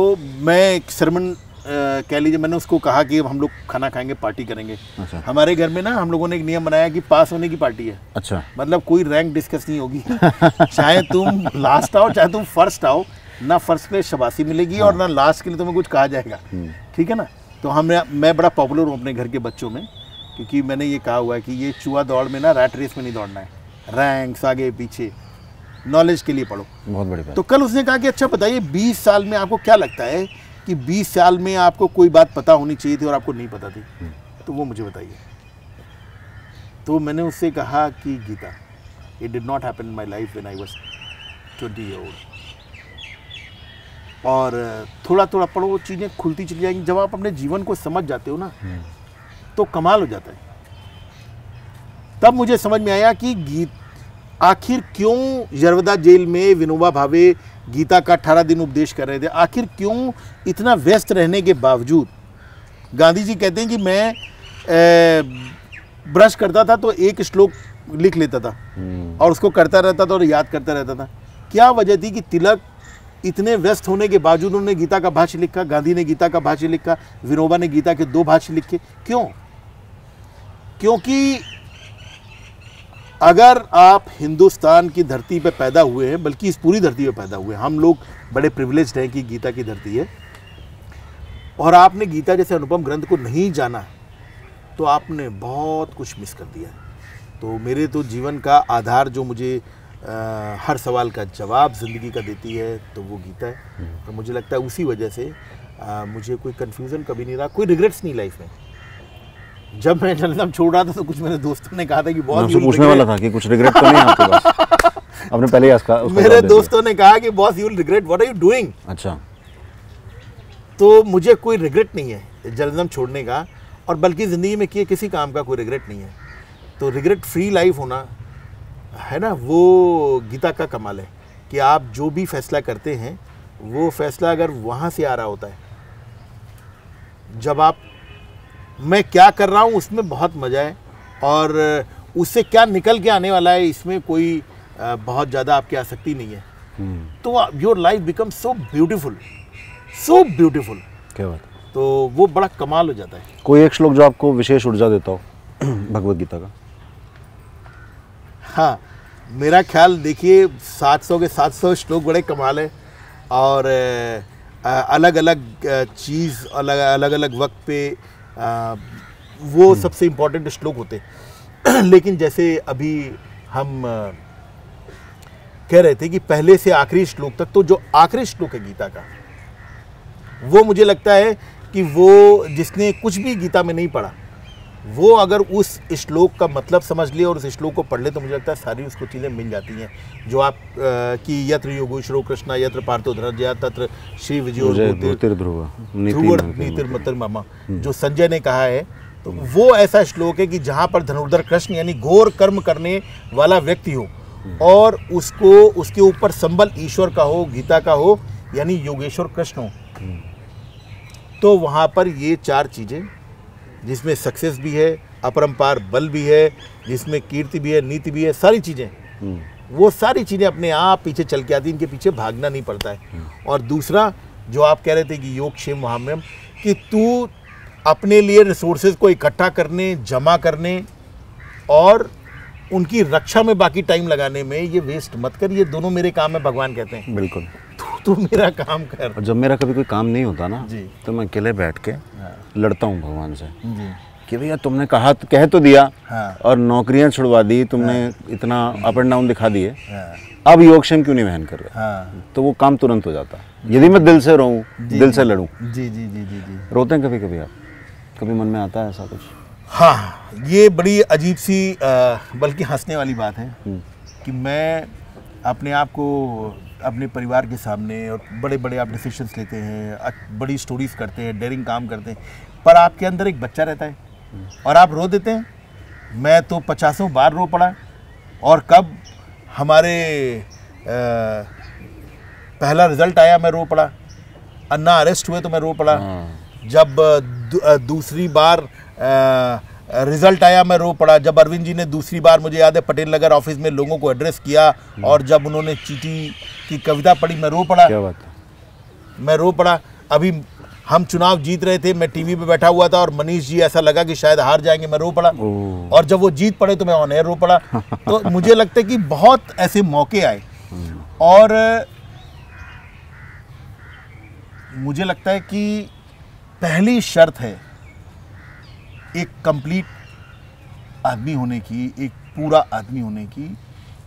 मैं एक सरमन कह लीजिए मैंने उसको कहा कि हम लोग खाना खाएंगे पार्टी करेंगे अच्छा। हमारे घर में ना हम लोगों ने एक नियम बनाया कि पास होने की पार्टी है अच्छा मतलब कोई रैंक डिस्कस नहीं होगी चाहे तुम लास्ट आओ चाहे तुम फर्स्ट आओ ना फर्स्ट के लिए शबासी मिलेगी और हाँ। ना लास्ट के लिए तुम्हें कुछ कहा जाएगा हम्म। ठीक है ना तो हम मैं बड़ा पॉपुलर हूँ अपने घर के बच्चों में क्योंकि मैंने ये कहा हुआ है कि ये चूहा दौड़ में ना रैट रेस में नहीं दौड़ना है रैंक्स आगे पीछे नॉलेज के लिए पढ़ो बहुत बड़ी बात तो कल उसने कहा कि अच्छा बताइए बीस साल में आपको क्या लगता है कि 20 साल में आपको कोई बात पता होनी चाहिए थी और आपको नहीं पता थी हम्म। तो वो मुझे बताइए तो मैंने उससे कहा कि Geeta it did not happen my life when I was twenty old और थोड़ा थोड़ा पढ़ो वो चीज़ें खुलती चली जाएंगी जब आप अपने जीवन को समझ जाते हो ना हम्म। तो कमाल हो जाता है तब मुझे समझ में आया कि गीत आखिर क्यों यर्वदा जेल में विनोबा भावे गीता का अठारह दिन उपदेश कर रहे थे आखिर क्यों इतना व्यस्त रहने के बावजूद गांधी जी कहते हैं कि मैं ए, ब्रश करता था तो एक श्लोक लिख लेता था हम्म। और उसको करता रहता था और याद करता रहता था क्या वजह थी कि तिलक इतने व्यस्त होने के बावजूद उन्होंने गीता का भाष्य लिखा गांधी ने गीता का भाष्य लिखा विनोबा ने गीता के दो भाष्य लिखे क्यों क्योंकि अगर आप हिंदुस्तान की धरती पर पैदा हुए हैं बल्कि इस पूरी धरती पर पैदा हुए हैं हम लोग बड़े प्रिविलेज हैं कि गीता की धरती है और आपने गीता जैसे अनुपम ग्रंथ को नहीं जाना तो आपने बहुत कुछ मिस कर दिया तो मेरे तो जीवन का आधार जो मुझे आ, हर सवाल का जवाब ज़िंदगी का देती है तो वो गीता है हम्म। और मुझे लगता है उसी वजह से आ, मुझे कोई कन्फ्यूज़न कभी नहीं रहा कोई रिग्रेट्स नहीं लाइफ में जब मैं जर्नलिज्म छोड़ रहा था तो कुछ मेरे दोस्तों ने कहा था कि बहुत मैं पूछने वाला था कि कुछ रिग्रेट तो नहीं आपके पास आपने पहले ही उसका मेरे दोस्तों ने कहा कि boss you will regret what are you doing अच्छा तो मुझे कोई रिग्रेट नहीं है जर्नलिज्म छोड़ने का और बल्कि ज़िंदगी में किए किसी काम का कोई रिग्रेट नहीं है तो रिग्रेट फ्री लाइफ होना है ना वो गीता का कमाल है कि आप जो भी फैसला करते हैं वो फैसला अगर वहाँ से आ रहा होता है जब आप मैं क्या कर रहा हूँ उसमें बहुत मज़ा है और उससे क्या निकल के आने वाला है इसमें कोई बहुत ज़्यादा आपकी आसक्ति नहीं है hmm. तो your life become so beautiful so beautiful क्या बात तो वो बड़ा कमाल हो जाता है कोई एक श्लोक जो आपको विशेष ऊर्जा देता हो भगवत गीता का हाँ मेरा ख्याल देखिए 700 के 700 श्लोक बड़े कमाल है और अलग अलग चीज़ अलग अलग अलग वक्त पे वो हम्म। सबसे इम्पोर्टेंट श्लोक होते लेकिन जैसे अभी हम कह रहे थे कि पहले से आखिरी श्लोक तक तो जो आखिरी श्लोक है गीता का वो मुझे लगता है कि वो जिसने कुछ भी गीता में नहीं पढ़ा वो अगर उस श्लोक का मतलब समझ ले और उस श्लोक को पढ़ ले तो मुझे लगता है सारी उसको चीज़ें मिल जाती हैं जो आप कि यत्र योगेश्वरो कृष्णा यत्र पार्थो धनर्जया तत्र श्री विजय मामा हम्म। जो संजय ने कहा है तो वो ऐसा श्लोक है कि जहाँ पर धनुर्धर कृष्ण यानी घोर कर्म करने वाला व्यक्ति हो हम्म। और उसको उसके ऊपर संबल ईश्वर का हो गीता का हो यानी योगेश्वर कृष्ण हो हम्म। तो वहाँ पर ये चार चीज़ें जिसमें सक्सेस भी है अपरम्पार बल भी है जिसमें कीर्ति भी है नीति भी है सारी चीज़ें हम्म। वो सारी चीज़ें अपने आप पीछे चल के आती इनके पीछे भागना नहीं पड़ता है हम्म। और दूसरा जो आप कह रहे थे कि योग क्षेम महाम्यम कि तू अपने लिए रिसोर्सेज को इकट्ठा करने जमा करने और उनकी रक्षा में बाकी टाइम लगाने में ये वेस्ट मत कर ये दोनों मेरे काम है भगवान कहते हैं बिल्कुल तू मेरा काम कर और जब मेरा कभी कोई काम नहीं होता ना तो मैं अकेले बैठ के हाँ। लड़ता हूँ भगवान से कि भैया तुमने कहा तो, कह तो दिया हाँ। और नौकरियां छुड़वा दी तुमने हाँ। इतना अप एंड डाउन दिखा दिए हाँ। अब योगक्षेम क्यों नहीं बहन कर रहे हाँ। तो वो काम तुरंत हो जाता यदि मैं दिल से रहूं दिल से लड़ूं जी जी जी जी जी रोते हैं कभी कभी आप कभी मन में आता है ऐसा कुछ हाँ ये बड़ी अजीब सी बल्कि हंसने वाली बात है हम्म। कि मैं अपने आप को अपने परिवार के सामने और बड़े बड़े आप डिसीशंस लेते हैं बड़ी स्टोरीज़ करते हैं डेरिंग काम करते हैं पर आपके अंदर एक बच्चा रहता है और आप रो देते हैं मैं तो पचासों बार रो पड़ा और कब हमारे आ, पहला रिजल्ट आया मैं रो पड़ा अन्ना अरेस्ट हुए तो मैं रो पड़ा हाँ। जब दूसरी बार आ, रिजल्ट आया मैं रो पड़ा जब अरविंद जी ने दूसरी बार मुझे याद है पटेल नगर ऑफिस में लोगों को एड्रेस किया और जब उन्होंने चीटी की कविता पढ़ी मैं रो पड़ा क्या बात मैं रो पड़ा अभी हम चुनाव जीत रहे थे मैं टीवी पे बैठा हुआ था और मनीष जी ऐसा लगा कि शायद हार जाएंगे मैं रो पड़ा और जब वो जीत पड़े तो मैं ऑन एयर रो पड़ा तो मुझे लगता है कि बहुत ऐसे मौके आए हम्म। और मुझे लगता है कि पहली शर्त है एक कंप्लीट आदमी होने की एक पूरा आदमी होने की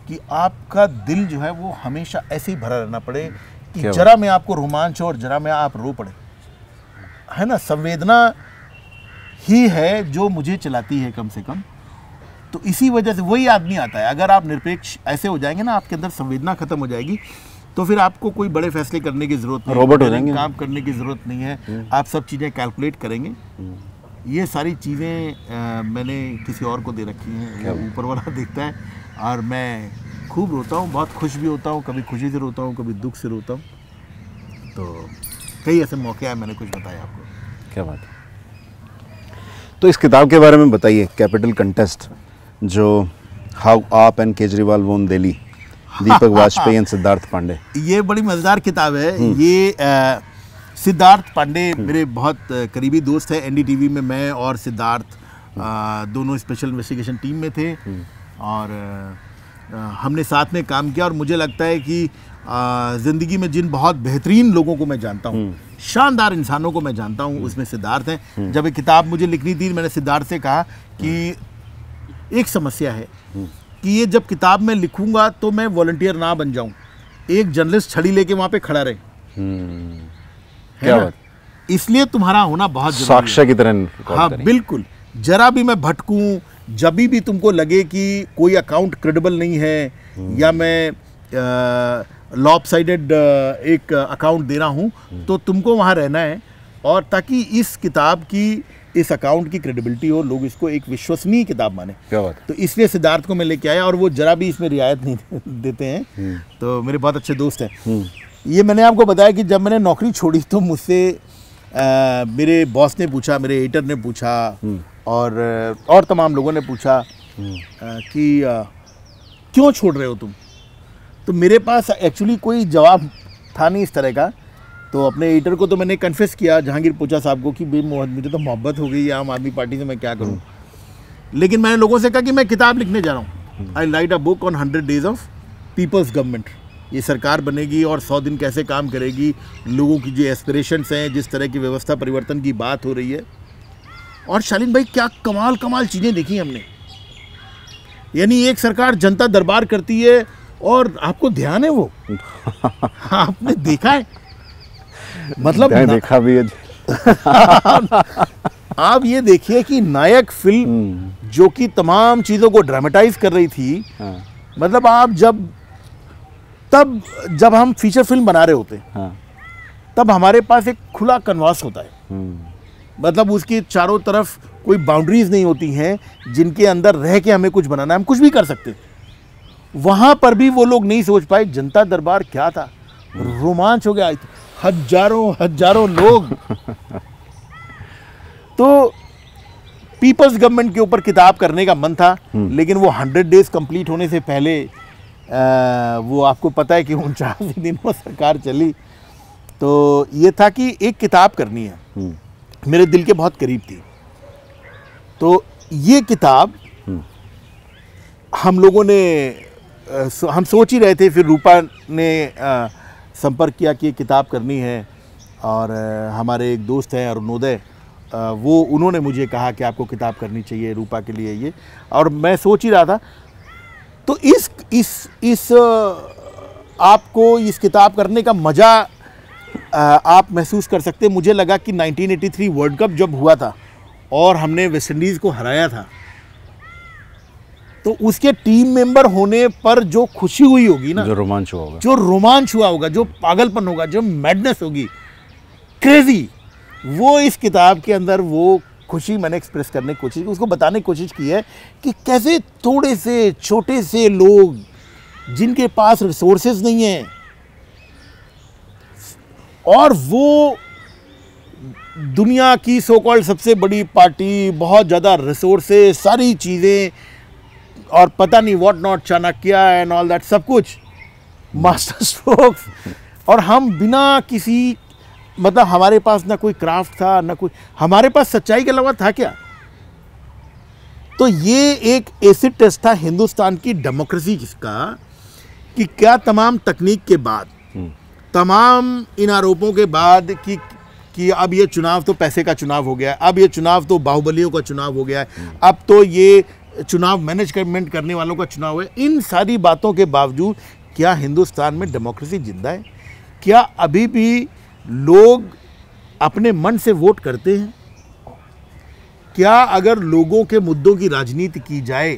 कि आपका दिल जो है वो हमेशा ऐसे ही भरा रहना पड़े हम्म। कि जरा में आपको रोमांच हो और जरा में आप रो पड़े है ना संवेदना ही है जो मुझे चलाती है कम से कम तो इसी वजह से वही आदमी आता है अगर आप निरपेक्ष ऐसे हो जाएंगे ना आपके अंदर संवेदना खत्म हो जाएगी तो फिर आपको कोई बड़े फैसले करने की जरूरत नहीं रोबोट हो जाएंगे काम करने की जरूरत नहीं है हम्म। आप सब चीज़ें कैलकुलेट करेंगे हम्म। ये सारी चीज़ें मैंने किसी और को दे रखी हैं ऊपर वाला देखता है और मैं खूब रोता हूँ बहुत खुश भी होता हूँ कभी खुशी से रोता हूँ कभी दुख से रोता हूँ तो कई ऐसे मौके आए मैंने कुछ बताया आपको क्या बात है तो इस किताब के बारे में बताइए कैपिटल कंटेस्ट जो हाउ आप एंड केजरीवाल वोन दिल्ली हाँ, दीपक हाँ, वाजपेयी हाँ। एंड सिद्धार्थ पांडे ये बड़ी मज़ेदार किताब है हम्म। ये आ, सिद्धार्थ पांडे मेरे बहुत करीबी दोस्त है एनडीटीवी में मैं और सिद्धार्थ दोनों स्पेशल इन्वेस्टिगेशन टीम में थे और हमने साथ में काम किया और मुझे लगता है कि ज़िंदगी में जिन बहुत बेहतरीन लोगों को मैं जानता हूँ शानदार इंसानों को मैं जानता हूँ उसमें सिद्धार्थ हैं जब एक किताब मुझे लिखनी थी मैंने सिद्धार्थ से कहा कि एक समस्या है कि ये जब किताब मैं लिखूंगा तो मैं वॉल्टियर ना बन जाऊँ एक जर्नलिस्ट छड़ी लेके वहाँ पे खड़ा रहे क्या बात इसलिए तुम्हारा होना बहुत साक्ष्य की तरह हाँ बिल्कुल जरा भी मैं भटकूं जब भी तुमको लगे कि कोई अकाउंट क्रेडिबल नहीं है हम्म। या मैं लॉप साइडेड एक अकाउंट दे रहा हूँ हम्म। तो तुमको वहाँ रहना है और ताकि इस किताब की इस अकाउंट की क्रेडिबिलिटी हो लोग इसको एक विश्वसनीय किताब माने क्या बात तो इसलिए सिद्धार्थ को मैं लेके आया और वो जरा भी इसमें रियायत नहीं देते हैं हम्म। तो मेरे बहुत अच्छे दोस्त हैं ये मैंने आपको बताया कि जब मैंने नौकरी छोड़ी तो मुझसे मेरे बॉस ने पूछा मेरे एटर ने पूछा हम्म। और और तमाम लोगों ने पूछा हम्म। कि क्यों छोड़ रहे हो तुम तो मेरे पास एक्चुअली कोई जवाब था नहीं इस तरह का तो अपने एडिटर को तो मैंने कन्फेस किया जहांगीर पूछा साहब को कि भाई मुझे तो मोहब्बत हो गई आम आदमी पार्टी से मैं क्या करूँ हम्म। लेकिन मैंने लोगों से कहा कि मैं किताब लिखने जा रहा हूँ I write a book on hundred days of people's government ये सरकार बनेगी और सौ दिन कैसे काम करेगी लोगों की जो एस्पिरेशंस हैं जिस तरह की व्यवस्था परिवर्तन की बात हो रही है और शालीन भाई क्या कमाल कमाल चीज़ें देखी हमने यानी एक सरकार जनता दरबार करती है और आपको ध्यान है वो हाँ, आपने देखा है मतलब देखा भी है आप ये देखिए कि नायक फिल्म हम्म। जो कि तमाम चीज़ों को ड्रामेटाइज कर रही थी हाँ। मतलब आप जब तब जब हम फीचर फिल्म बना रहे होते हैं हाँ। तब हमारे पास एक खुला कन्वास होता है हम्म। मतलब उसकी चारों तरफ कोई बाउंड्रीज नहीं होती हैं जिनके अंदर रह के हमें कुछ बनाना है हम कुछ भी कर सकते वहाँ पर भी वो लोग नहीं सोच पाए जनता दरबार क्या था रोमांच हो गया हजारों हजारों लोग तो पीपल्स गवर्नमेंट के ऊपर किताब करने का मन था हम्म। लेकिन वो हंड्रेड डेज कंप्लीट होने से पहले वो आपको पता है कि उनचास दिनों सरकार चली तो ये था कि एक किताब करनी है हम्म। मेरे दिल के बहुत करीब थी तो ये किताब हम्म। हम लोगों ने हम सोच ही रहे थे फिर रूपा ने संपर्क किया कि ये किताब करनी है और हमारे एक दोस्त हैं अरुणोदय वो उन्होंने मुझे कहा कि आपको किताब करनी चाहिए रूपा के लिए ये और मैं सोच ही रहा था तो इस इस इस आपको इस किताब करने का मज़ा आप महसूस कर सकते मुझे लगा कि 1983 वर्ल्ड कप जब हुआ था और हमने वेस्ट इंडीज को हराया था तो उसके टीम मेंबर होने पर जो खुशी हुई होगी ना जो रोमांच हुआ होगा जो रोमांच हुआ होगा जो पागलपन होगा जो मैडनेस होगी क्रेजी वो इस किताब के अंदर वो खुशी मैंने एक्सप्रेस करने की कोशिश की उसको बताने की कोशिश की है कि कैसे थोड़े से छोटे से लोग जिनके पास रिसोर्सेज नहीं हैं और वो दुनिया की सोकॉल सबसे बड़ी पार्टी बहुत ज़्यादा रिसोर्सेज सारी चीज़ें और पता नहीं what not Chanakya and all that सब कुछ मास्टर स्ट्रोक्स और हम बिना किसी मतलब हमारे पास ना कोई क्राफ्ट था ना कोई हमारे पास सच्चाई के अलावा था क्या तो ये एक एसिड टेस्ट था हिंदुस्तान की डेमोक्रेसी का कि क्या तमाम तकनीक के बाद हम्म। तमाम इन आरोपों के बाद कि कि अब ये चुनाव तो पैसे का चुनाव हो गया है अब ये चुनाव तो बाहुबलियों का चुनाव हो गया है हम्म। अब तो ये चुनाव मैनेजमेंट करने वालों का चुनाव है इन सारी बातों के बावजूद क्या हिंदुस्तान में डेमोक्रेसी जिंदा है क्या अभी भी लोग अपने मन से वोट करते हैं क्या अगर लोगों के मुद्दों की राजनीति की जाए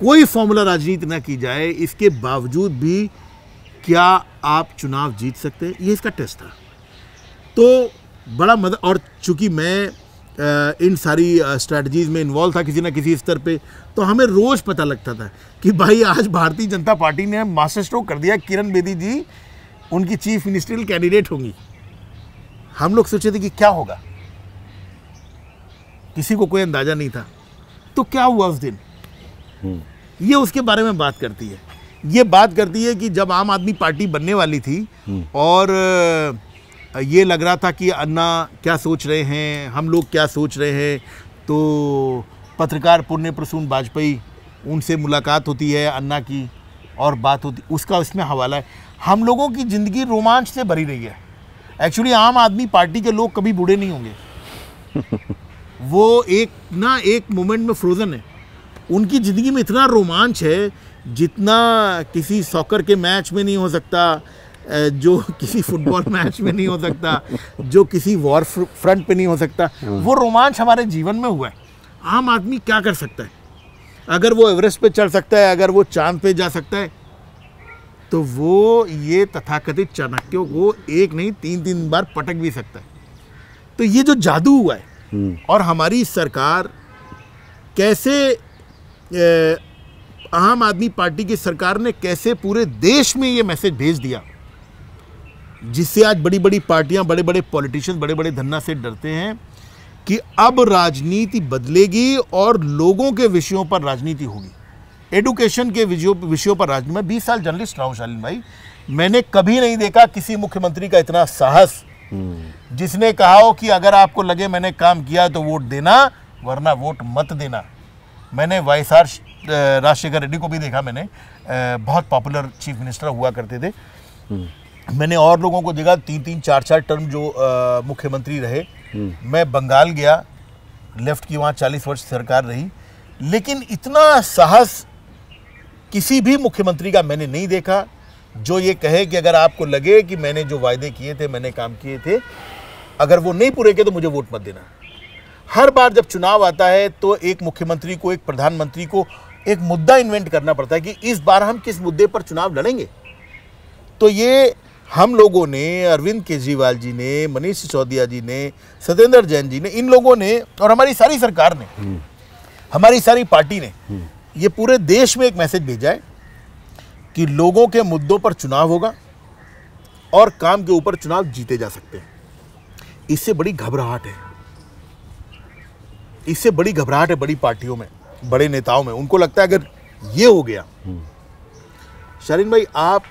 कोई फॉर्मूला राजनीति ना की जाए इसके बावजूद भी क्या आप चुनाव जीत सकते हैं ये इसका टेस्ट था तो बड़ा मदद और चूंकि मैं इन सारी स्ट्रेटजीज में इन्वॉल्व था किसी ना किसी स्तर पे तो हमें रोज़ पता लगता था कि भाई आज भारतीय जनता पार्टी ने मास्टर स्ट्रोक कर दिया किरण बेदी जी उनकी चीफ मिनिस्ट्रियल कैंडिडेट होंगी हम लोग सोचे थे कि क्या होगा किसी को कोई अंदाज़ा नहीं था तो क्या हुआ उस दिन हम्म। ये उसके बारे में बात करती है ये बात करती है कि जब आम आदमी पार्टी बनने वाली थी हम्म। और ये लग रहा था कि अन्ना क्या सोच रहे हैं हम लोग क्या सोच रहे हैं तो पत्रकार पुण्य प्रसून वाजपेयी उनसे मुलाकात होती है अन्ना की और बात होती उसका उसमें हवाला है हम लोगों की ज़िंदगी रोमांच से भरी रही है एक्चुअली आम आदमी पार्टी के लोग कभी बूढ़े नहीं होंगे वो एक ना एक मोमेंट में फ्रोजन है उनकी ज़िंदगी में इतना रोमांच है जितना किसी सॉकर के मैच में नहीं हो सकता जो किसी फुटबॉल मैच में नहीं हो सकता जो किसी वॉर फ्रंट पे नहीं हो सकता हाँ। वो रोमांच हमारे जीवन में हुआ है आम आदमी क्या कर सकता है अगर वो एवरेस्ट पे चढ़ सकता है अगर वो चांद पे जा सकता है तो वो ये तथाकथित चाणक्यों को एक नहीं तीन तीन बार पटक भी सकता है तो ये जो जादू हुआ है हम्म। और हमारी सरकार कैसे ए, आम आदमी पार्टी की सरकार ने कैसे पूरे देश में ये मैसेज भेज दिया जिससे आज बड़ी बड़ी पार्टियां बड़े बड़े पॉलिटिशियंस बड़े बड़े धन्ना से डरते हैं कि अब राजनीति बदलेगी और लोगों के विषयों पर राजनीति होगी एडुकेशन के विषयों पर राज्य में बीस साल जर्नलिस्ट रहा हूँ शालीन भाई मैंने कभी नहीं देखा किसी मुख्यमंत्री का इतना साहस जिसने कहा हो कि अगर आपको लगे मैंने काम किया तो वोट देना वरना वोट मत देना मैंने वाइस आर राजशेखर रेड्डी को भी देखा मैंने बहुत पॉपुलर चीफ मिनिस्टर हुआ करते थे मैंने और लोगों को देखा तीन तीन चार चार टर्म जो मुख्यमंत्री रहे मैं बंगाल गया लेफ्ट की वहाँ चालीस वर्ष सरकार रही लेकिन इतना साहस किसी भी मुख्यमंत्री का मैंने नहीं देखा जो ये कहे कि अगर आपको लगे कि मैंने जो वायदे किए थे मैंने काम किए थे अगर वो नहीं पूरे किए तो मुझे वोट मत देना हर बार जब चुनाव आता है तो एक मुख्यमंत्री को एक प्रधानमंत्री को एक मुद्दा इन्वेंट करना पड़ता है कि इस बार हम किस मुद्दे पर चुनाव लड़ेंगे तो ये हम लोगों ने अरविंद केजरीवाल जी ने मनीष सिसोदिया जी ने सत्येंद्र जैन जी ने इन लोगों ने और हमारी सारी सरकार ने हम्म। हमारी सारी पार्टी ने हम्म। ये पूरे देश में एक मैसेज भेजा है कि लोगों के मुद्दों पर चुनाव होगा और काम के ऊपर चुनाव जीते जा सकते हैं इससे बड़ी घबराहट है इससे बड़ी घबराहट है बड़ी पार्टियों में बड़े नेताओं में उनको लगता है अगर ये हो गया शरीन भाई आप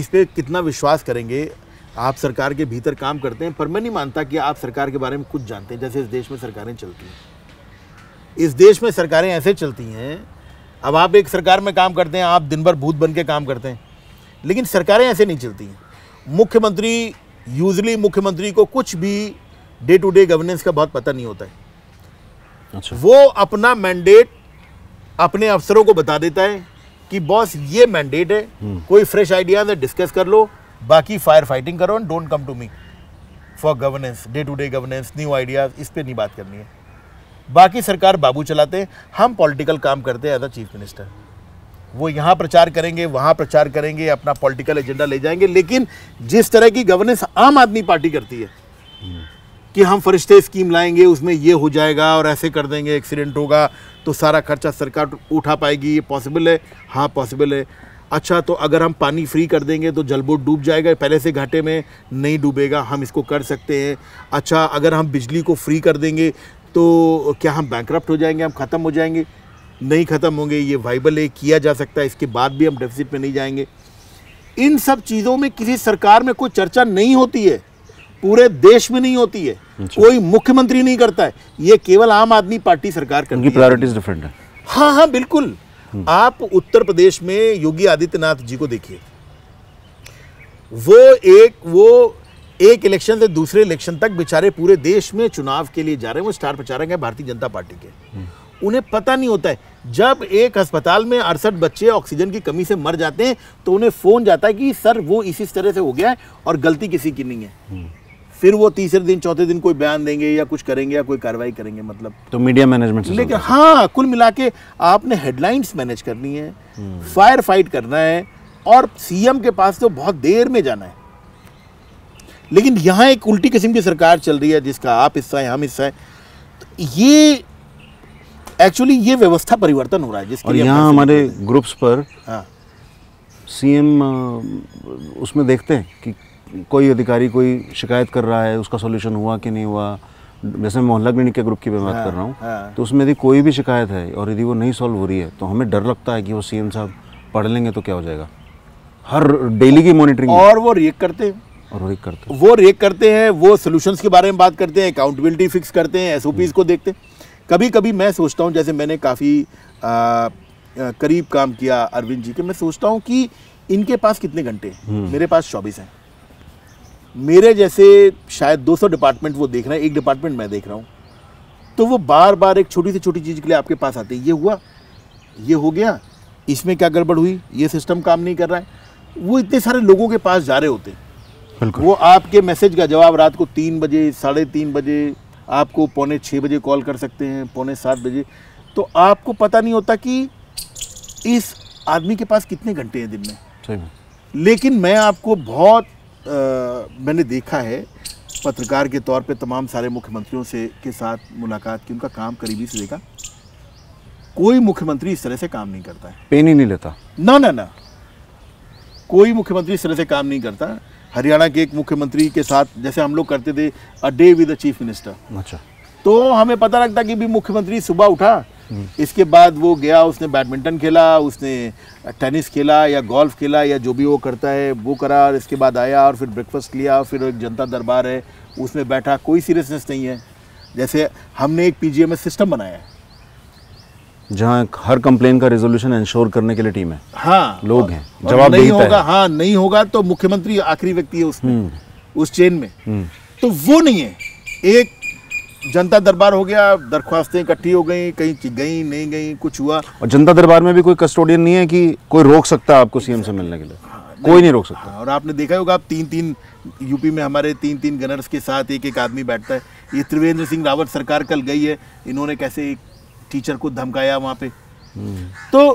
इस पर कितना विश्वास करेंगे आप सरकार के भीतर काम करते हैं पर मैं नहीं मानता कि आप सरकार के बारे में कुछ जानते हैं जैसे इस देश में सरकारें चलती हैं इस देश में सरकारें ऐसे चलती हैं अब आप एक सरकार में काम करते हैं आप दिन भर भूत बन के काम करते हैं लेकिन सरकारें ऐसे नहीं चलती हैं मुख्यमंत्री यूजली मुख्यमंत्री को कुछ भी डे टू डे गवर्नेंस का बहुत पता नहीं होता है अच्छा। वो अपना मैंडेट अपने अफसरों को बता देता है कि बॉस ये मैंडेट है हम्म। कोई फ्रेश आइडियाज है डिस्कस कर लो बाकी फायर फाइटिंग करो and don't come to me for governance day to day governance new ideas इस पर नहीं बात करनी है बाकी सरकार बाबू चलाते हैं हम पॉलिटिकल काम करते हैं एज अ चीफ मिनिस्टर वो यहाँ प्रचार करेंगे वहाँ प्रचार करेंगे अपना पॉलिटिकल एजेंडा ले जाएंगे लेकिन जिस तरह की गवर्नेंस आम आदमी पार्टी करती है कि हम फरिश्ते स्कीम लाएंगे उसमें ये हो जाएगा और ऐसे कर देंगे एक्सीडेंट होगा तो सारा खर्चा सरकार उठा पाएगी ये पॉसिबल है हाँ पॉसिबल है अच्छा तो अगर हम पानी फ्री कर देंगे तो जलबोट डूब जाएगा पहले से घाटे में नहीं डूबेगा हम इसको कर सकते हैं अच्छा अगर हम बिजली को फ्री कर देंगे तो क्या हम बैंक हो जाएंगे हम ख़त्म हो जाएंगे नहीं ख़त्म होंगे ये वाइबल है किया जा सकता है इसके बाद भी हम डेफिसिट में नहीं जाएंगे इन सब चीज़ों में किसी सरकार में कोई चर्चा नहीं होती है पूरे देश में नहीं होती है अच्छा। कोई मुख्यमंत्री नहीं करता है ये केवल आम आदमी पार्टी सरकार करती है प्रायोरिटीज डिफरेंट है हाँ हाँ बिल्कुल हम्म। आप उत्तर प्रदेश में योगी आदित्यनाथ जी को देखिए वो एक वो एक इलेक्शन से दूसरे इलेक्शन तक बेचारे पूरे देश में चुनाव के लिए जा रहे हैं वो स्टार प्रचारक हैं भारतीय जनता पार्टी के हम्म। उन्हें पता नहीं होता है जब एक अस्पताल में अड़सठ बच्चे ऑक्सीजन की कमी से मर जाते हैं तो उन्हें फ़ोन जाता है कि सर वो इसी तरह से हो गया है और गलती किसी की नहीं है हम्म। फिर वो तीसरे दिन चौथे दिन कोई बयान देंगे या कुछ करेंगे या कोई कार्रवाई करेंगे मतलब तो मीडिया मैनेजमेंट लेकिन हाँ कुल मिला के आपने हेडलाइंस मैनेज करनी है फायर हम्म। फाइट करना है और सीएम के पास तो बहुत देर में जाना है लेकिन यहाँ एक उल्टी किस्म की सरकार चल रही है जिसका आप हिस्सा है हम हिस्सा है तो ये एक्चुअली ये व्यवस्था परिवर्तन हो रहा है जिसके यहाँ हमारे ग्रुप्स पर सीएम हाँ। उसमें देखते हैं कि कोई अधिकारी कोई शिकायत कर रहा है उसका सोल्यूशन हुआ कि नहीं हुआ जैसे मोहल्ला क्लिनिक के ग्रुप की मैं बात हाँ, कर रहा हूँ हाँ। तो उसमें यदि कोई भी शिकायत है और यदि वो नहीं सॉल्व हो रही है तो हमें डर लगता है कि वो सीएम साहब पढ़ लेंगे तो क्या हो जाएगा हर डेली की मॉनिटरिंग और वो रिएक्ट करते हैं और रेक करते हैं वो रेक करते हैं वो सोल्यूशंस के बारे में बात करते हैं अकाउंटेबिलिटी फिक्स करते हैं एस को देखते हैं कभी कभी मैं सोचता हूँ जैसे मैंने काफ़ी करीब काम किया अरविंद जी के मैं सोचता हूँ कि इनके पास कितने घंटे हैं हम्म। मेरे पास चौबीस हैं मेरे जैसे शायद 200 डिपार्टमेंट वो देख रहे हैं एक डिपार्टमेंट मैं देख रहा हूँ तो वो बार बार एक छोटी से छोटी चीज़ के लिए आपके पास आते हैं ये हुआ ये हो गया इसमें क्या गड़बड़ हुई ये सिस्टम काम नहीं कर रहा है वो इतने सारे लोगों के पास जा रहे होते हैं वो आपके मैसेज का जवाब रात को तीन बजे साढ़े तीन बजे आपको पौने छः बजे कॉल कर सकते हैं पौने सात बजे तो आपको पता नहीं होता कि इस आदमी के पास कितने घंटे हैं दिन में में लेकिन मैं आपको बहुत आ, मैंने देखा है पत्रकार के तौर पे तमाम सारे मुख्यमंत्रियों से के साथ मुलाकात की उनका काम करीबी से देखा कोई मुख्यमंत्री इस तरह से काम नहीं करता है पेन ही नहीं लेता ना ना ना कोई मुख्यमंत्री इस तरह से काम नहीं करता हरियाणा के एक मुख्यमंत्री के साथ जैसे हम लोग करते थे a day with chief minister अच्छा तो हमें पता लगता कि भी मुख्यमंत्री सुबह उठा हम्म। इसके बाद वो गया उसने बैडमिंटन खेला उसने टेनिस खेला या गोल्फ खेला या जो भी वो करता है वो करा और इसके बाद आया और फिर ब्रेकफास्ट लिया फिर एक जनता दरबार है उसमें बैठा कोई सीरियसनेस नहीं है जैसे हमने एक पी सिस्टम बनाया है जहाँ हर कंप्लेन का रेजोल्यूशन इंश्योर करने के लिए टीम है हाँ लोग हैं जवाब नहीं होगा हाँ नहीं होगा तो मुख्यमंत्री आखिरी व्यक्ति है उसमें हम्म। उस चेन में हम्म। तो वो नहीं है एक जनता दरबार हो गया दरख्वास्तें इकट्ठी हो गई कहीं गई नहीं गई कुछ हुआ और जनता दरबार में भी कोई कस्टोडियन नहीं है कि कोई रोक सकता आपको सीएम से मिलने के लिए हाँ, कोई नहीं रोक सकता हाँ, और आपने देखा होगा आप तीन तीन यूपी में हमारे तीन तीन गनर्स के साथ एक एक आदमी बैठता है ये त्रिवेंद्र सिंह रावत सरकार कल गई है इन्होंने कैसे एक टीचर को धमकाया वहां पे तो